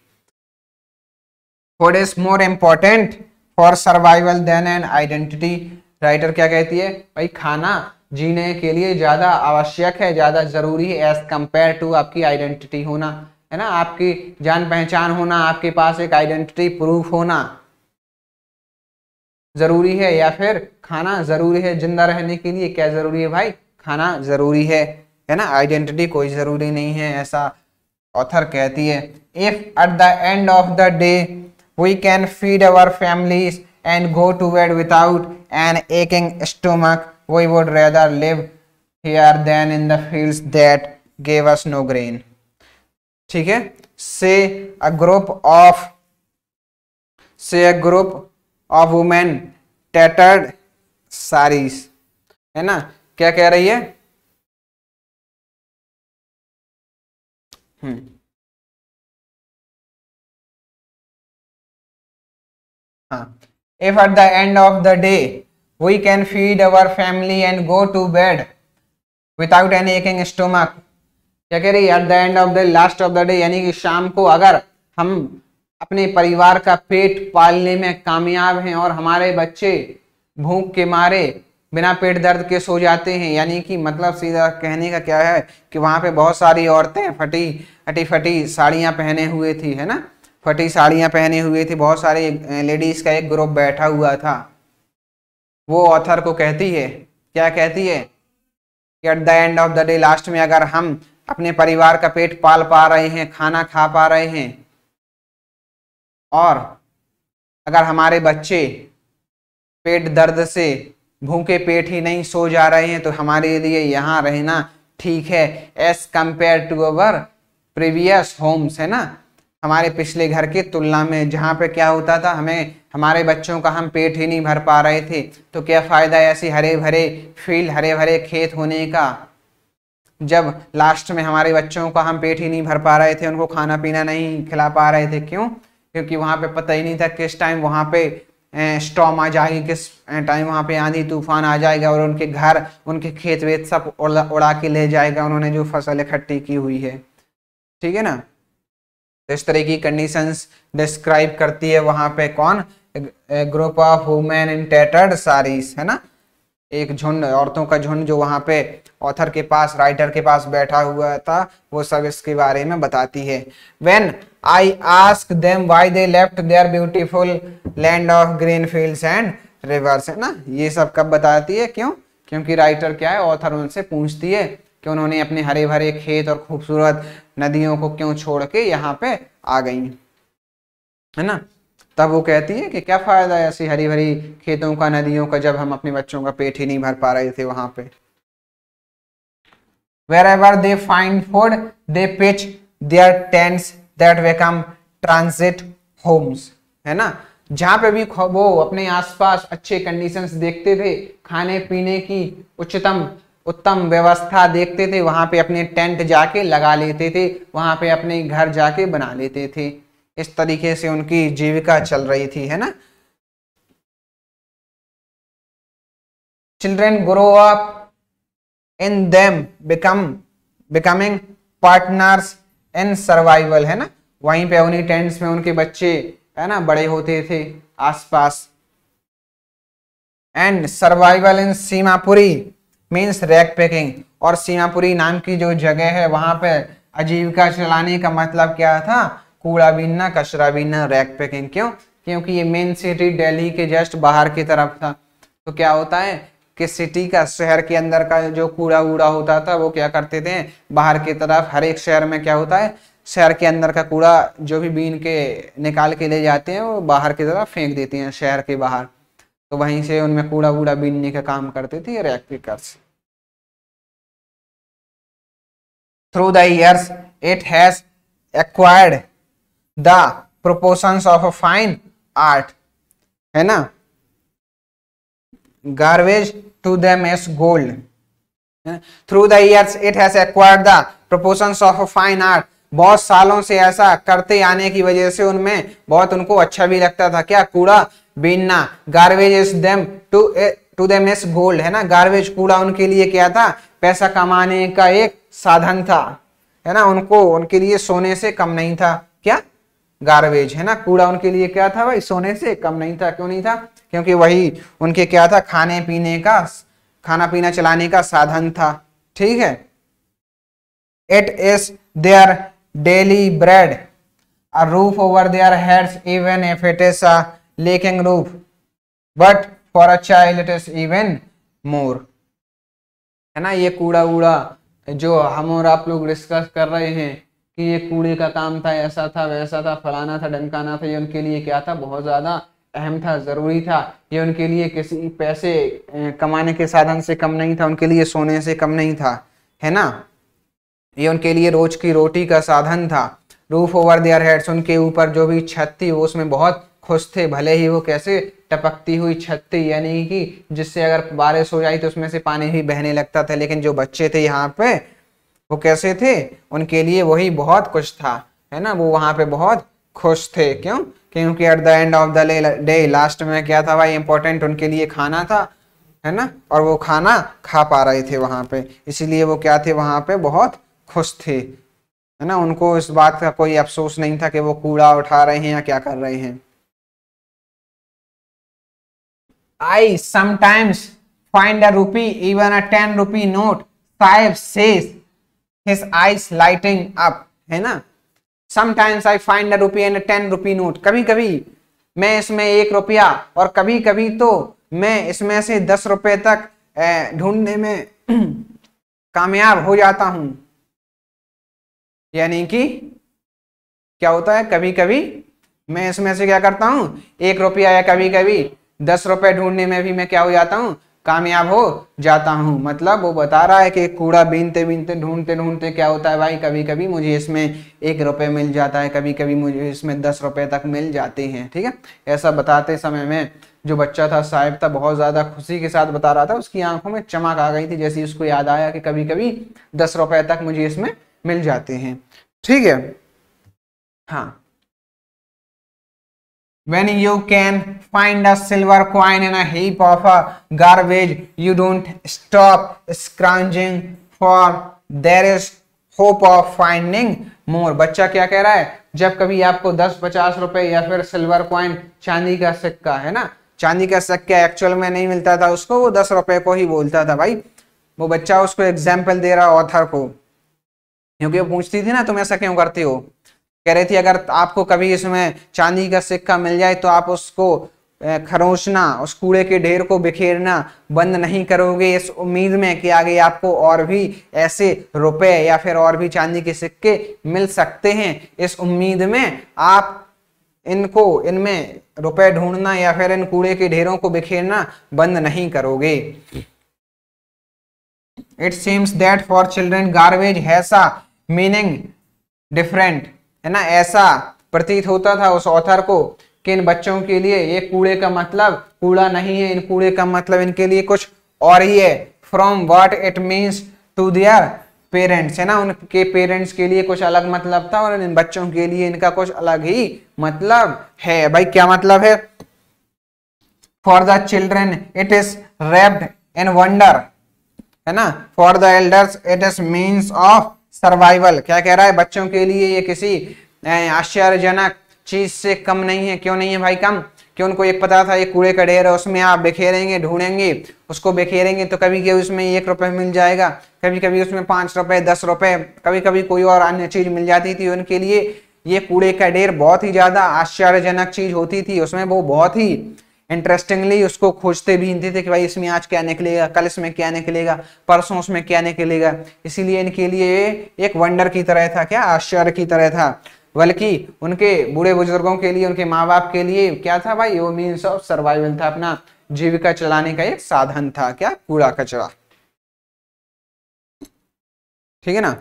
what is more important for survival than an identity writer क्या कहती है भाई खाना जीने के लिए ज़्यादा आवश्यक है ज़्यादा ज़रूरी है एज़ कम्पेयर टू आपकी आइडेंटिटी होना है ना आपकी जान पहचान होना आपके पास एक आइडेंटिटी प्रूफ होना ज़रूरी है या फिर खाना ज़रूरी है ज़िंदा रहने के लिए क्या ज़रूरी है भाई खाना ज़रूरी है है ना आइडेंटिटी कोई ज़रूरी नहीं है ऐसा ऑथर कहती है if at the end of the day we can feed our families and go to bed without an aching stomach we would rather live here than in the fields that gave us no grain ठीक है से a group of say a group of women tattered saris है ना क्या कह रही है हम्म हाँ if at the end of the day we can feed our family and go to bed without any aching stomach क्या कह रही at the end of the last of the day यानी कि शाम को अगर हम अपने परिवार का पेट पालने में कामयाब हैं और हमारे बच्चे भूख के मारे बिना पेट दर्द के सो जाते हैं यानी कि मतलब सीधा कहने का क्या है कि वहाँ पे बहुत सारी औरतें फटी फटी फटी साड़ियाँ पहने हुए थी है ना फटी साड़ियाँ पहने हुए थी बहुत सारी लेडीज़ का एक ग्रुप बैठा हुआ था वो ऑथर को कहती है क्या कहती है कि at the end of the day last में अगर हम अपने परिवार का पेट पाल पा रहे हैं खाना खा पा रहे हैं और अगर हमारे बच्चे पेट दर्द से भूखे पेट ही नहीं सो जा रहे हैं तो हमारे लिए यहाँ रहना ठीक है as compare to our previous homes है ना हमारे पिछले घर की तुलना में जहाँ पे क्या होता था हमें हमारे बच्चों का हम पेट ही नहीं भर पा रहे थे तो क्या फ़ायदा ऐसी हरे भरे फील्ड हरे भरे खेत होने का जब लास्ट में हमारे बच्चों का हम पेट ही नहीं भर पा रहे थे उनको खाना पीना नहीं खिला पा रहे थे क्यों क्योंकि वहाँ पे पता ही नहीं था किस टाइम वहाँ पे स्टॉम आ जाएगी किस टाइम वहाँ पे आंधी तूफान आ जाएगा और उनके घर उनके खेत वेत सब उड़ा उड़ा के ले जाएगा उन्होंने जो फसल इकट्ठी की हुई है ठीक है ना तो इस तरह की कंडीशंस डिस्क्राइब करती है वहां पे कौन group of women in tattered saris है ना एक झुंड औरतों का झुंड जो वहां पे ऑथर के पास राइटर के पास बैठा हुआ था वो सब इसके बारे में बताती है when I ask them why they left their beautiful land of green field and rivers है ना ये सब कब बताती है क्यों क्योंकि राइटर क्या है ऑथर उनसे पूछती है कि उन्होंने अपने हरे भरे खेत और खूबसूरत नदियों को क्यों छोड़ के यहाँ पे आ गई है ना तब वो कहती है कि क्या फायदा है ऐसी हरी भरी खेतों का नदियों का जब हम अपने बच्चों का पेट ही नहीं भर पा रहे थे वहां पे wherever they find food they pitch their tents that become transit homes है ना जहां पे भी वो अपने आसपास अच्छे कंडीशंस देखते थे खाने पीने की उच्चतम उत्तम व्यवस्था देखते थे वहाँ पे अपने टेंट जाके लगा लेते थे वहाँ पे अपने घर जाके बना लेते थे इस तरीके से उनकी जीविका चल रही थी है ना children grow up in them become becoming partners in survival है ना वहीं पे उन्हीं टेंट्स में उनके बच्चे है ना बड़े होते थे आसपास and survival in Seemapuri means rag picking और सीमापुरी नाम की जो जगह है वहाँ पे आजीविका चलाने का मतलब क्या था कूड़ा बीनना कचरा बीनना रैक पैकिंग क्यों क्योंकि ये मेन सिटी दिल्ली के जस्ट बाहर की तरफ था तो क्या होता है कि सिटी का शहर के अंदर का जो कूड़ा वूड़ा होता था वो क्या करते थे बाहर की तरफ हर एक शहर में क्या होता है शहर के अंदर का कूड़ा जो भी बीन के निकाल के ले जाते हैं वो बाहर की तरफ फेंक देते हैं शहर के बाहर तो वहीं से उनमें कूड़ा वूड़ा बीनने का काम करते थे rag pickers through the years it has acquired the proportions of a fine art है ना garbage to them as gold through the years it has acquired the proportions of a fine art बहुत सालों से ऐसा करते आने की वजह से उनमें बहुत उनको अच्छा भी लगता था क्या कूड़ा बीनना garbage is them to to them is gold है ना गार्बेज कूड़ा उनके लिए क्या था पैसा कमाने का एक साधन था है ना उनको उनके लिए सोने से कम नहीं था क्या गार्बेज है ना कूड़ा उनके लिए क्या था भाई सोने से कम नहीं था क्यों नहीं था क्योंकि वही उनके क्या था खाने पीने का खाना पीना चलाने का साधन था ठीक है it is their daily bread a roof over their heads even if it is a leaking roof but for a child it is even है ना ये कूड़ा उड़ा जो हम और आप लोग डिस्कस कर रहे हैं कि ये कूड़े का काम था ऐसा था वैसा था फलाना था डनकाना था ये उनके लिए क्या था बहुत ज़्यादा अहम था ज़रूरी था ये उनके लिए किसी पैसे कमाने के साधन से कम नहीं था उनके लिए सोने से कम नहीं था है ना ये उनके लिए रोज की रोटी का साधन था रूफ ओवर देयर हेड्स उनके ऊपर जो भी छत थी उसमें बहुत खुश थे भले ही वो कैसे टपकती हुई छत थी यानी कि जिससे अगर बारिश हो जाए तो उसमें से पानी भी बहने लगता था लेकिन जो बच्चे थे यहाँ पे वो कैसे थे उनके लिए वही बहुत कुछ था है ना वो वहाँ पे बहुत खुश थे क्यों क्योंकि at the end of the day last में क्या था भाई इंपॉर्टेंट उनके लिए खाना था है ना और वो खाना खा पा रहे थे वहाँ पे इसीलिए वो क्या थे वहाँ पे बहुत खुश थे है ना उनको इस बात का कोई अफसोस नहीं था कि वो कूड़ा उठा रहे हैं या क्या कर रहे हैं I sometimes find a rupee, even a ten rupee note. Saib says, his eyes lighting up. है ना sometimes I find a rupee and ten rupee note कभी कभी मैं इसमें एक रुपया और कभी कभी तो मैं इसमें से दस रुपये तक ढूंढने में कामयाब हो जाता हूं यानी कि क्या होता है कभी कभी मैं इसमें से क्या करता हूं एक रुपया या कभी कभी दस रुपए ढूंढने में भी मैं क्या हो जाता हूँ कामयाब हो जाता हूँ मतलब वो बता रहा है कि कूड़ा बीनते बीनते ढूंढते ढूंढते क्या होता है भाई कभी कभी मुझे इसमें एक रुपये मिल जाता है कभी कभी मुझे इसमें दस रुपये तक मिल जाते हैं ठीक है ऐसा बताते समय में जो बच्चा था साहिब था बहुत ज़्यादा खुशी के साथ बता रहा था उसकी आंखों में चमक आ गई थी जैसे उसको याद आया कि कभी कभी दस रुपये तक मुझे इसमें मिल जाते हैं ठीक है हाँ when you can find a silver coin in a heap of a uh, garbage you don't stop scrounging for there is hope of finding more बच्चा क्या कह रहा है जब कभी आपको दस पचास रुपए या फिर सिल्वर कॉइन चांदी का सिक्का है ना चांदी का सिक्का एक्चुअल में नहीं मिलता था उसको वो दस रुपए को ही बोलता था भाई वो बच्चा उसको एग्जाम्पल दे रहा ऑथर को क्योंकि वो पूछती थी ना तुम ऐसा क्यों करते हो कह रही थी अगर आपको कभी इसमें चांदी का सिक्का मिल जाए तो आप उसको खरोचना उस कूड़े के ढेर को बिखेरना बंद नहीं करोगे इस उम्मीद में कि आगे आपको और भी ऐसे रुपए या फिर और भी चांदी के सिक्के मिल सकते हैं इस उम्मीद में आप इनको इनमें रुपए ढूंढना या फिर इन कूड़े के ढेरों को बिखेरना बंद नहीं करोगे it seems that for children garbage has a meaning different है ना ऐसा प्रतीत होता था उस ऑथर को कि इन बच्चों के लिए ये कूड़े का मतलब कूड़ा नहीं है इन कूड़े का मतलब इनके लिए कुछ और ही है from what it means to their parents है ना उनके पेरेंट्स के लिए कुछ अलग मतलब था और इन बच्चों के लिए इनका कुछ अलग ही मतलब है भाई क्या मतलब है for the children it is wrapped in wonder है ना for the elders it is means of survival क्या कह रहा है बच्चों के लिए ये किसी आश्चर्यजनक चीज से कम नहीं है क्यों नहीं है भाई कम कि उनको एक पता था ये कूड़े का ढेर है उसमें आप बिखेरेंगे ढूंढेंगे उसको बिखेरेंगे तो कभी कभी उसमें एक रुपये मिल जाएगा कभी कभी उसमें पाँच रुपये दस रुपये कभी कभी कोई और अन्य चीज़ मिल जाती थी उनके लिए ये कूड़े का ढेर बहुत ही ज़्यादा आश्चर्यजनक चीज़ होती थी उसमें वो बहुत ही इंटरेस्टिंगली उसको खोजते भी नहीं थे कि भाई इसमें आज क्या निकलेगा कल इसमें क्या निकलेगा परसों उसमें क्या निकलेगा इसीलिए इनके लिए एक वंडर की तरह था क्या आश्चर्य की तरह था बल्कि उनके बूढ़े बुजुर्गों के लिए उनके माँ बाप के लिए क्या था भाई वो मीन्स ऑफ सर्वाइवल था अपना जीविका चलाने का एक साधन था क्या कूड़ा कचरा ठीक है ना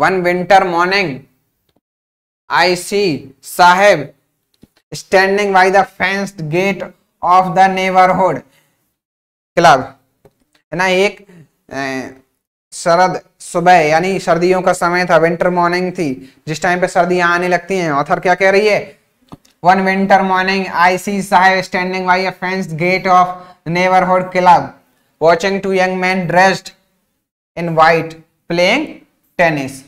one winter morning I see Saheb standing by the fence gate of the neighbourhood club है ना एक शरद सुबह यानी सर्दियों का समय था विंटर मॉर्निंग थी जिस टाइम पे सर्दियां आने लगती हैं ऑथर क्या कह रही है one winter morning I see Saheb standing by a fence gate of neighbourhood club watching two young man dressed in white playing tennis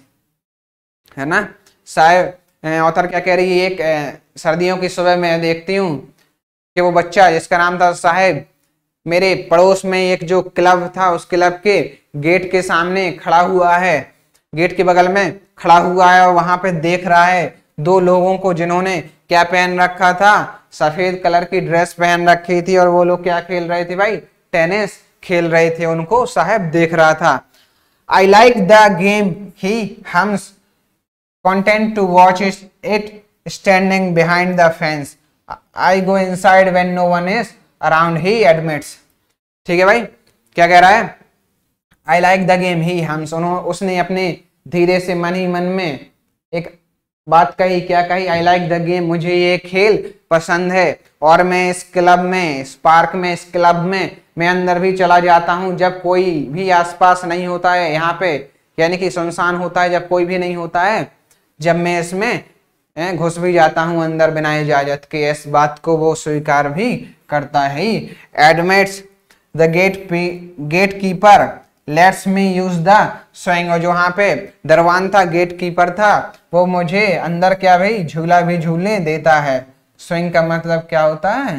है ना साहेब ऑथर क्या कह रही है एक सर्दियों की सुबह मैं देखती हूँ कि वो बच्चा जिसका नाम था साहेब मेरे पड़ोस में एक जो क्लब था उस क्लब के गेट के सामने खड़ा हुआ है गेट के बगल में खड़ा हुआ है और वहां पे देख रहा है दो लोगों को जिन्होंने क्या पहन रखा था सफेद कलर की ड्रेस पहन रखी थी और वो लोग क्या खेल रहे थे भाई टेनिस खेल रहे थे उनको साहेब देख रहा था I like the game he hums content to watch is it standing behind the fence i go inside when no one is around he admits theek hai bhai kya keh raha hai i like the game he hum suno usne apne dheere se man hi man mein ek बात कही क्या कही आई like the game मुझे ये खेल पसंद है और मैं इस क्लब में इस पार्क में इस क्लब में मैं अंदर भी चला जाता हूँ जब कोई भी आसपास नहीं होता है यहाँ पे यानी कि सुनसान होता है जब कोई भी नहीं होता है जब मैं इसमें घुस भी जाता हूँ अंदर बिना इजाजत के इस बात को वो स्वीकार भी करता है admits the gate gate keeper lets me use the swing और जो वहाँ पे दरवान था गेट कीपर था वो मुझे अंदर क्या भाई झूला भी झूलने देता है स्विंग का मतलब क्या होता है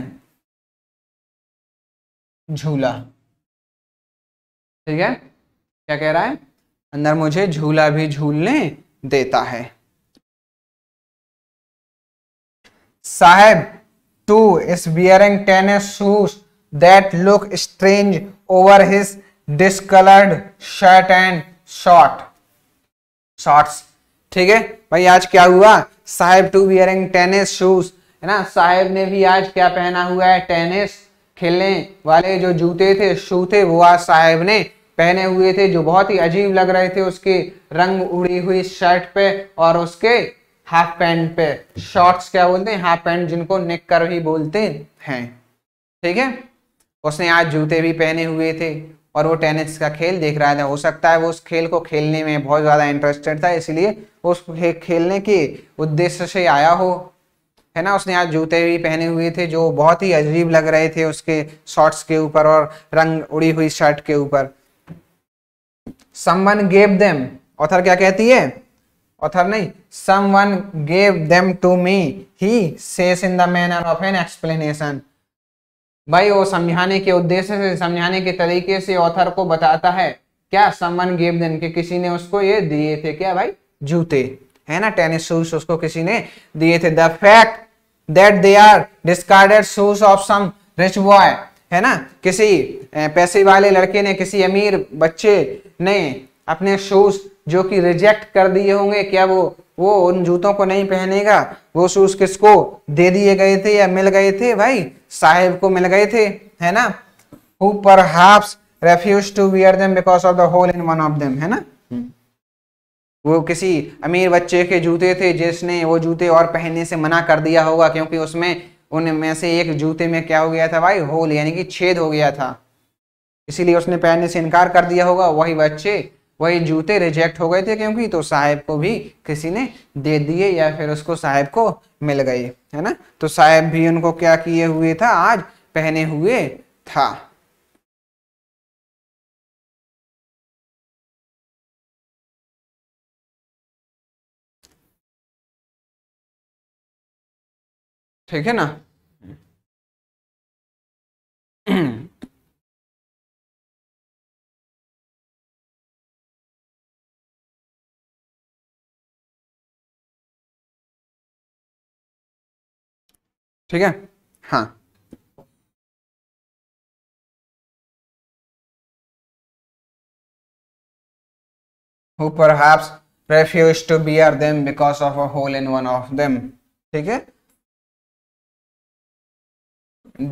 झूला ठीक है क्या कह रहा है अंदर मुझे झूला भी झूलने देता है Saheb too is bearing tennis shoes that look strange over his discoloured shirt and short shorts ठीक है भाई आज क्या हुआ Saheb too bearing tennis shoes है ना साहेब ने भी आज क्या पहना हुआ है टेनिस खेलने वाले जो जूते थे शू थे वो आज साहेब ने पहने हुए थे जो बहुत ही अजीब लग रहे थे उसके रंग उड़ी हुई शर्ट पे और उसके हाफ पैंट पे शॉर्ट्स क्या बोलते हैं हाफ पैंट जिनको नेक कर भी बोलते हैं ठीक है उसने आज जूते भी पहने हुए थे और वो टेनिस का खेल देख रहा था हो सकता है वो उस खेल को खेलने में बहुत ज़्यादा इंटरेस्टेड था इसलिए उस खेलने के उद्देश्य से आया हो है ना उसने आज जूते भी पहने हुए थे जो बहुत ही अजीब लग रहे थे उसके शॉर्ट्स के ऊपर और रंग उड़ी हुई शर्ट के ऊपर समवन गेव देम ऑथर क्या कहती है ऑथर नहीं someone gave them to me he says in the manner of an explanation भाई वो समझाने के उद्देश्य से समझाने के तरीके से ऑथर को बताता है क्या समन गेव देन के किसी ने उसको ये दिए थे क्या भाई जूते है ना टेनिस शूज उसको किसी ने दिए थे the fact that they are discarded shoes of some rich boy है ना किसी पैसे वाले लड़के ने किसी अमीर बच्चे ने अपने शूज जो कि रिजेक्ट कर दिए होंगे क्या वो वो उन जूतों को नहीं पहनेगा वो शूज किसको दे दिए गए थे या मिल गए थे भाई साहेब को मिल गए थे है ना हु पर refuse to wear them because of the hole in one of them है ना हम्म। वो किसी अमीर बच्चे के जूते थे जिसने वो जूते और पहनने से मना कर दिया होगा क्योंकि उसमें उनमें से एक जूते में क्या हो गया था भाई होल यानी कि छेद हो गया था इसीलिए उसने पहनने से इनकार कर दिया होगा वही बच्चे वही जूते रिजेक्ट हो गए थे क्योंकि तो साहेब को भी किसी ने दे दिए या फिर उसको साहेब को मिल गए है ना तो साहेब भी उनको क्या किए हुए था आज पहने हुए था ठीक है ना हम्म। ठीक है हाँ who perhaps refuse to bear them because of a hole in one of them ठीक है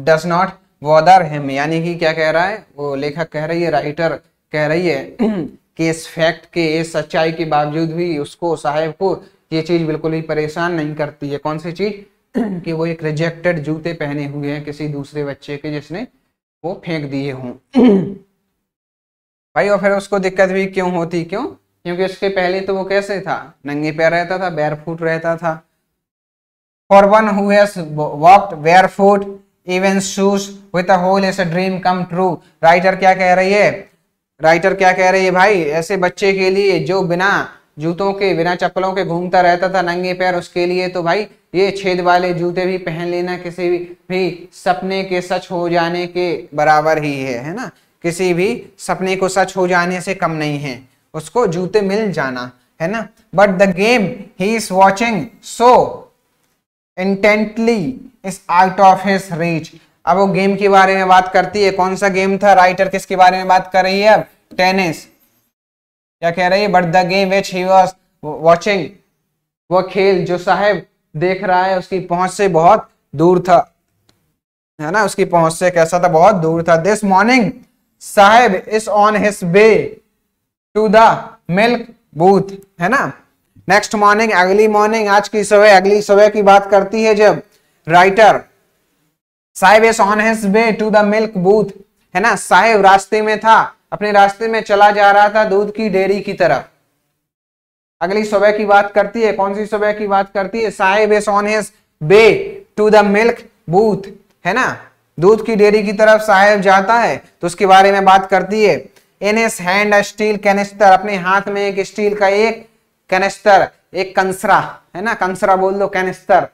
डज नॉट वॉदर हिम यानी कि क्या कह रहा है वो लेखक कह रही है राइटर कह रही है कि इस फैक्ट के इस सच्चाई के बावजूद भी उसको साहेब को ये चीज बिल्कुल ही परेशान नहीं करती है कौन सी चीज कि वो एक रिजेक्टेड जूते पहने हुए हैं किसी दूसरे बच्चे के जिसने वो फेंक दिए हों भाई और फिर उसको दिक्कत भी क्यों होती क्यों क्योंकि उसके पहले तो वो कैसे था नंगे पैर रहता था बैर फूट रहता था for one who walked foot even shoes with hole as a dream come true writer क्या कह रही है राइटर क्या कह रही है भाई ऐसे बच्चे के लिए जो बिना जूतों के बिना चप्पलों के घूमता रहता था नंगे पैर उसके लिए तो भाई ये छेद वाले जूते भी पहन लेना किसी भी, भी सपने के सच हो जाने के बराबर ही है है ना किसी भी सपने को सच हो जाने से कम नहीं है उसको जूते मिल जाना है ना but the game he is watching so intently is out of his reach अब वो गेम के बारे में बात करती है कौन सा गेम था राइटर किसके बारे में बात कर रही है अब टेनिस क्या कह रही है but the game which he was watching वो खेल जो साहेब देख रहा है उसकी पहुंच से बहुत दूर था है ना उसकी पहुंच से कैसा था बहुत दूर था this morning Saheb is on his way to the milk booth है ना नेक्स्ट मॉर्निंग अगली मॉर्निंग आज की सुबह अगली सुबह की बात करती है जब writer Saheb is on his way to the milk booth है ना साहेब रास्ते में था अपने रास्ते में चला जा रहा था दूध की डेयरी की तरफ अगली सुबह की बात करती है कौन सी सुबह की बात करती है Saheb is on his way to the milk booth है ना दूध की डेयरी की तरफ साहेब जाता है तो उसके बारे में बात करती है in his hand steel canister अपने हाथ में एक स्टील का एक कैनिस्टर एक कंसरा है ना कंसरा बोल दो कैनिस्टर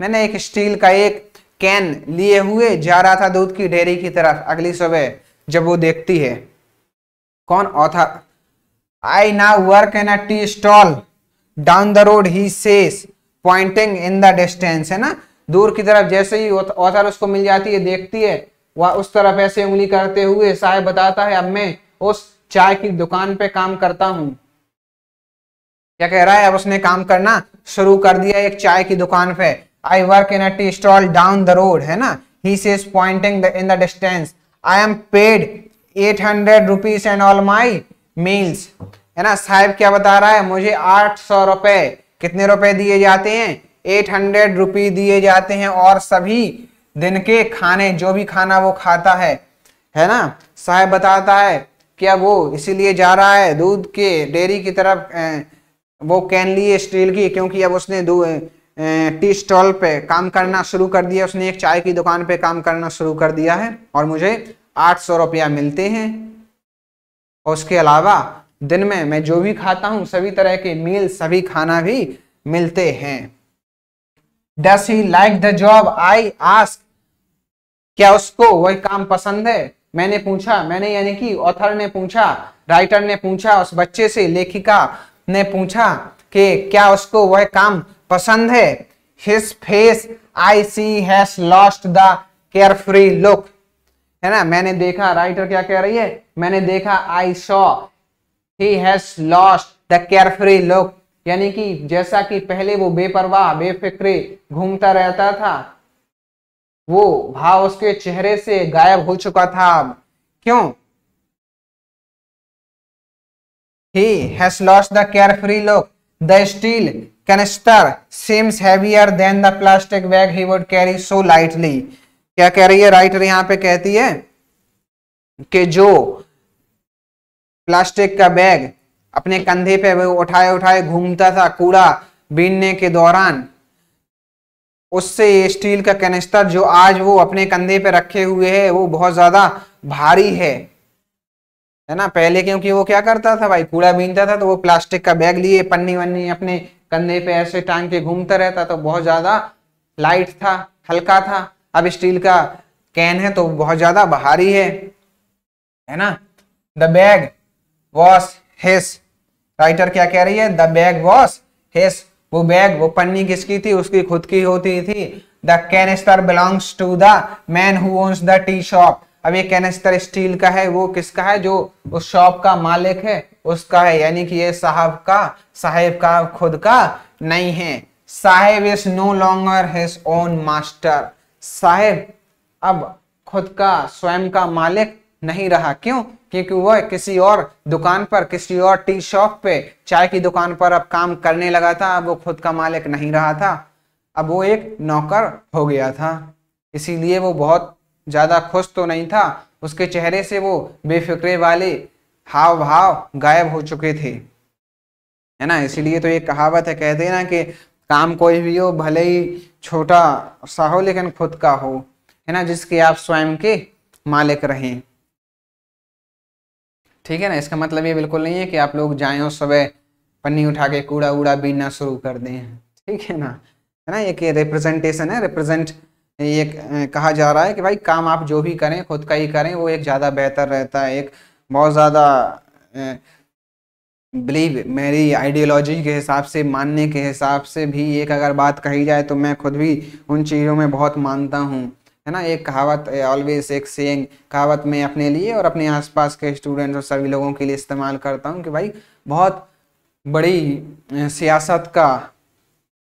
मैंने एक स्टील का एक कैन लिए हुए जा रहा था दूध की डेयरी की तरफ अगली सुबह जब वो देखती है कौन author I now work an a tea stall down the road he says pointing in the distance है ना दूर की तरफ जैसे ही ऑथर उसको मिल जाती है देखती है वह उस तरफ ऐसे उंगली करते हुए साहब बताता है अब मैं उस चाय की दुकान पे काम करता हूं क्या कह रहा है अब उसने काम करना शुरू कर दिया एक चाय की दुकान पे I work in tea stall down the road है ना he says pointing in the distance I am paid eight hundred rupees and all my meals है ना साहब क्या बता रहा है मुझे आठ सौ रुपए कितने रुपए दिए जाते हैं एट हंड्रेड रुपी दिए जाते हैं और सभी दिन के खाने जो भी खाना वो खाता है है ना साहब बताता है क्या वो इसीलिए जा रहा है दूध के डेयरी की तरफ वो कैन लिए स्टील की क्योंकि अब उसने टी स्टॉल पे काम करना शुरू कर दिया उसने एक चाय की दुकान पे काम करना शुरू कर दिया है और मुझे आठ सौ रुपया मिलते हैं और उसके अलावा दिन में मैं जो भी खाता हूँ सभी तरह के मील सभी खाना भी मिलते हैं does he like the job I ask क्या उसको वही काम पसंद है मैंने पूछा मैंने यानी कि ऑथर ने पूछा राइटर ने पूछा उस बच्चे से लेखिका ने पूछा कि क्या उसको वह काम पसंद है his face I see has lost the carefree look है ना मैंने देखा राइटर क्या कह रही है मैंने देखा I saw he has lost the carefree look यानी कि जैसा कि पहले वो बेपरवाह बेफिक्रे घूमता रहता था वो भाव उसके चेहरे से गायब हो चुका था क्यों he has lost the carefree look the steel canister seems heavier than the plastic bag he would carry so lightly क्या कह रही है राइटर यहां पे कहती है कि जो प्लास्टिक का बैग अपने कंधे पे वो उठाए उठाए घूमता था कूड़ा बीनने के दौरान उससे ये स्टील का कैनिस्टर जो आज वो अपने कंधे पे रखे हुए है वो बहुत ज्यादा भारी है है ना पहले क्योंकि वो क्या करता था भाई कूड़ा बीनता था तो वो प्लास्टिक का बैग लिए पन्नी वन्नी अपने कंधे पे ऐसे टांग के घूमता रहता तो बहुत ज्यादा लाइट था हल्का था अब स्टील का कैन है तो बहुत ज्यादा भारी है है ना the bag was his writer क्या कह रही है द बैग वॉस हेस वो बैग वो पन्नी किसकी थी उसकी खुद की होती थी the canister belongs to the man who owns the tea shop अब ये कैनिस्टर स्टील का है वो किसका है जो उस शॉप का मालिक है उसका है यानी कि ये साहब का साहेब का खुद का नहीं है Saheb is no longer his own master Saheb अब खुद का स्वयं का मालिक नहीं रहा क्यों क्योंकि वह किसी और दुकान पर किसी और टी शॉप पे चाय की दुकान पर अब काम करने लगा था अब वो खुद का मालिक नहीं रहा था अब वो एक नौकर हो गया था इसीलिए वो बहुत ज़्यादा खुश तो नहीं था उसके चेहरे से वो बेफिक्रे वाले हाव भाव गायब हो चुके थे है ना इसीलिए तो ये कहावत है कहते हैं ना कि काम कोई भी हो भले ही छोटा सा हो लेकिन खुद का हो है ना जिसके आप स्वयं के मालिक रहें ठीक है ना इसका मतलब ये बिल्कुल नहीं है कि आप लोग जाए और सुबह पन्नी उठा के कूड़ा उड़ा बीनना शुरू कर दें ठीक है ना है ना एक रिप्रेजेंटेशन है रिप्रेजेंट ये कहा जा रहा है कि भाई काम आप जो भी करें खुद का ही करें वो एक ज़्यादा बेहतर रहता है एक बहुत ज़्यादा बिलीव मेरी आइडियोलॉजी के हिसाब से मानने के हिसाब से भी एक अगर बात कही जाए तो मैं खुद भी उन चीज़ों में बहुत मानता हूँ है ना एक कहावत ऑलवेज एक सेंग कहावत मैं अपने लिए और अपने आसपास के स्टूडेंट्स और सभी लोगों के लिए इस्तेमाल करता हूँ कि भाई बहुत बड़ी सियासत का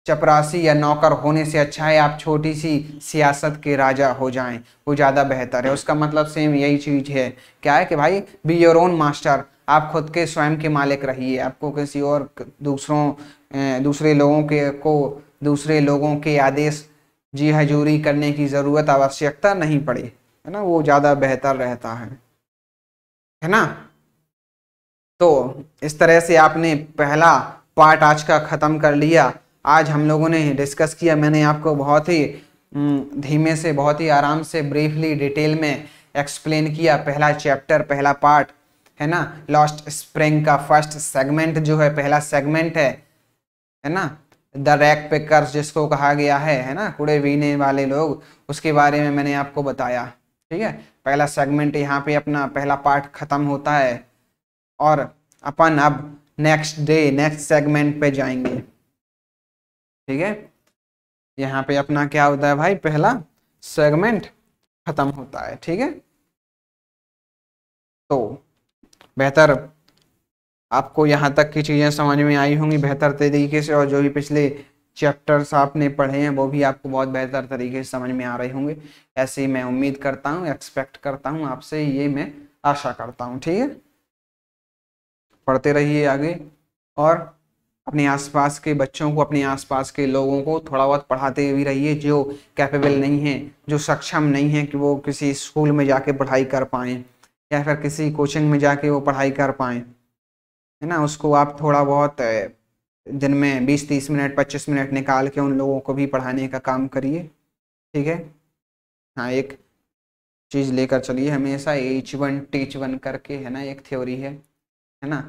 चपरासी या नौकर होने से अच्छा है आप छोटी सी सियासत के राजा हो जाएं वो ज़्यादा बेहतर है उसका मतलब सेम यही चीज़ है क्या है कि भाई बी योर ओन मास्टर आप खुद के स्वयं के मालिक रहिए आपको किसी और दूसरों दूसरे लोगों के को दूसरे लोगों के आदेश जी हजूरी हाँ, करने की ज़रूरत आवश्यकता नहीं पड़े है ना वो ज़्यादा बेहतर रहता है है ना तो इस तरह से आपने पहला पार्ट आज का ख़त्म कर लिया आज हम लोगों ने डिस्कस किया मैंने आपको बहुत ही धीमे से बहुत ही आराम से ब्रीफली डिटेल में एक्सप्लेन किया पहला चैप्टर पहला पार्ट है ना लॉस्ट स्प्रिंग का फर्स्ट सेगमेंट जो है पहला सेगमेंट है है ना द रैक पिकर्स जिसको कहा गया है है ना कूड़े बीने वाले लोग उसके बारे में मैंने आपको बताया ठीक है पहला सेगमेंट यहाँ पे अपना पहला पार्ट खत्म होता है और अपन अब नेक्स्ट डे नेक्स्ट सेगमेंट पे जाएंगे ठीक है यहाँ पे अपना क्या होता है भाई पहला सेगमेंट खत्म होता है ठीक है तो बेहतर आपको यहाँ तक की चीज़ें समझ में आई होंगी बेहतर तरीके से और जो भी पिछले चैप्टर्स आपने पढ़े हैं वो भी आपको बहुत बेहतर तरीके से समझ में आ रहे होंगे ऐसे ही मैं उम्मीद करता हूँ एक्सपेक्ट करता हूँ आपसे ये मैं आशा करता हूँ ठीक है पढ़ते रहिए आगे और अपने आसपास के बच्चों को अपने आसपास के लोगों को थोड़ा बहुत पढ़ाते भी रहिए जो कैपेबल नहीं है जो सक्षम नहीं है कि वो किसी स्कूल में जाके पढ़ाई कर पाएँ या फिर किसी कोचिंग में जाके वो पढ़ाई कर पाएँ है ना उसको आप थोड़ा बहुत दिन में बीस तीस मिनट पच्चीस मिनट निकाल के उन लोगों को भी पढ़ाने का काम करिए ठीक है हाँ एक चीज़ लेकर चलिए हमेशा एच वन टीच वन करके है ना एक थ्योरी है है ना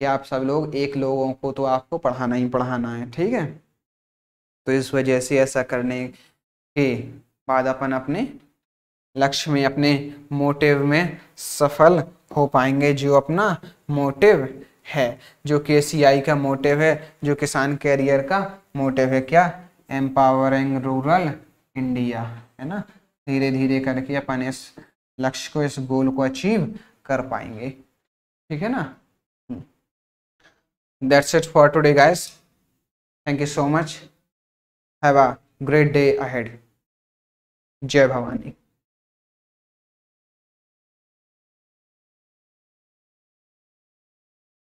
कि आप सब लोग एक लोगों को तो आपको पढ़ाना ही पढ़ाना है ठीक है तो इस वजह से ऐसा करने के बाद अपन अपने लक्ष्य में अपने मोटिव में सफल हो पाएंगे जो अपना मोटिव है जो के सी आई का मोटिव है जो किसान कैरियर का मोटिव है क्या एम्पावरिंग रूरल इंडिया है ना धीरे धीरे करके अपन इस लक्ष्य को इस गोल को अचीव कर पाएंगे ठीक है ना that's it for today guys thank you so much have a great day ahead जय भवानी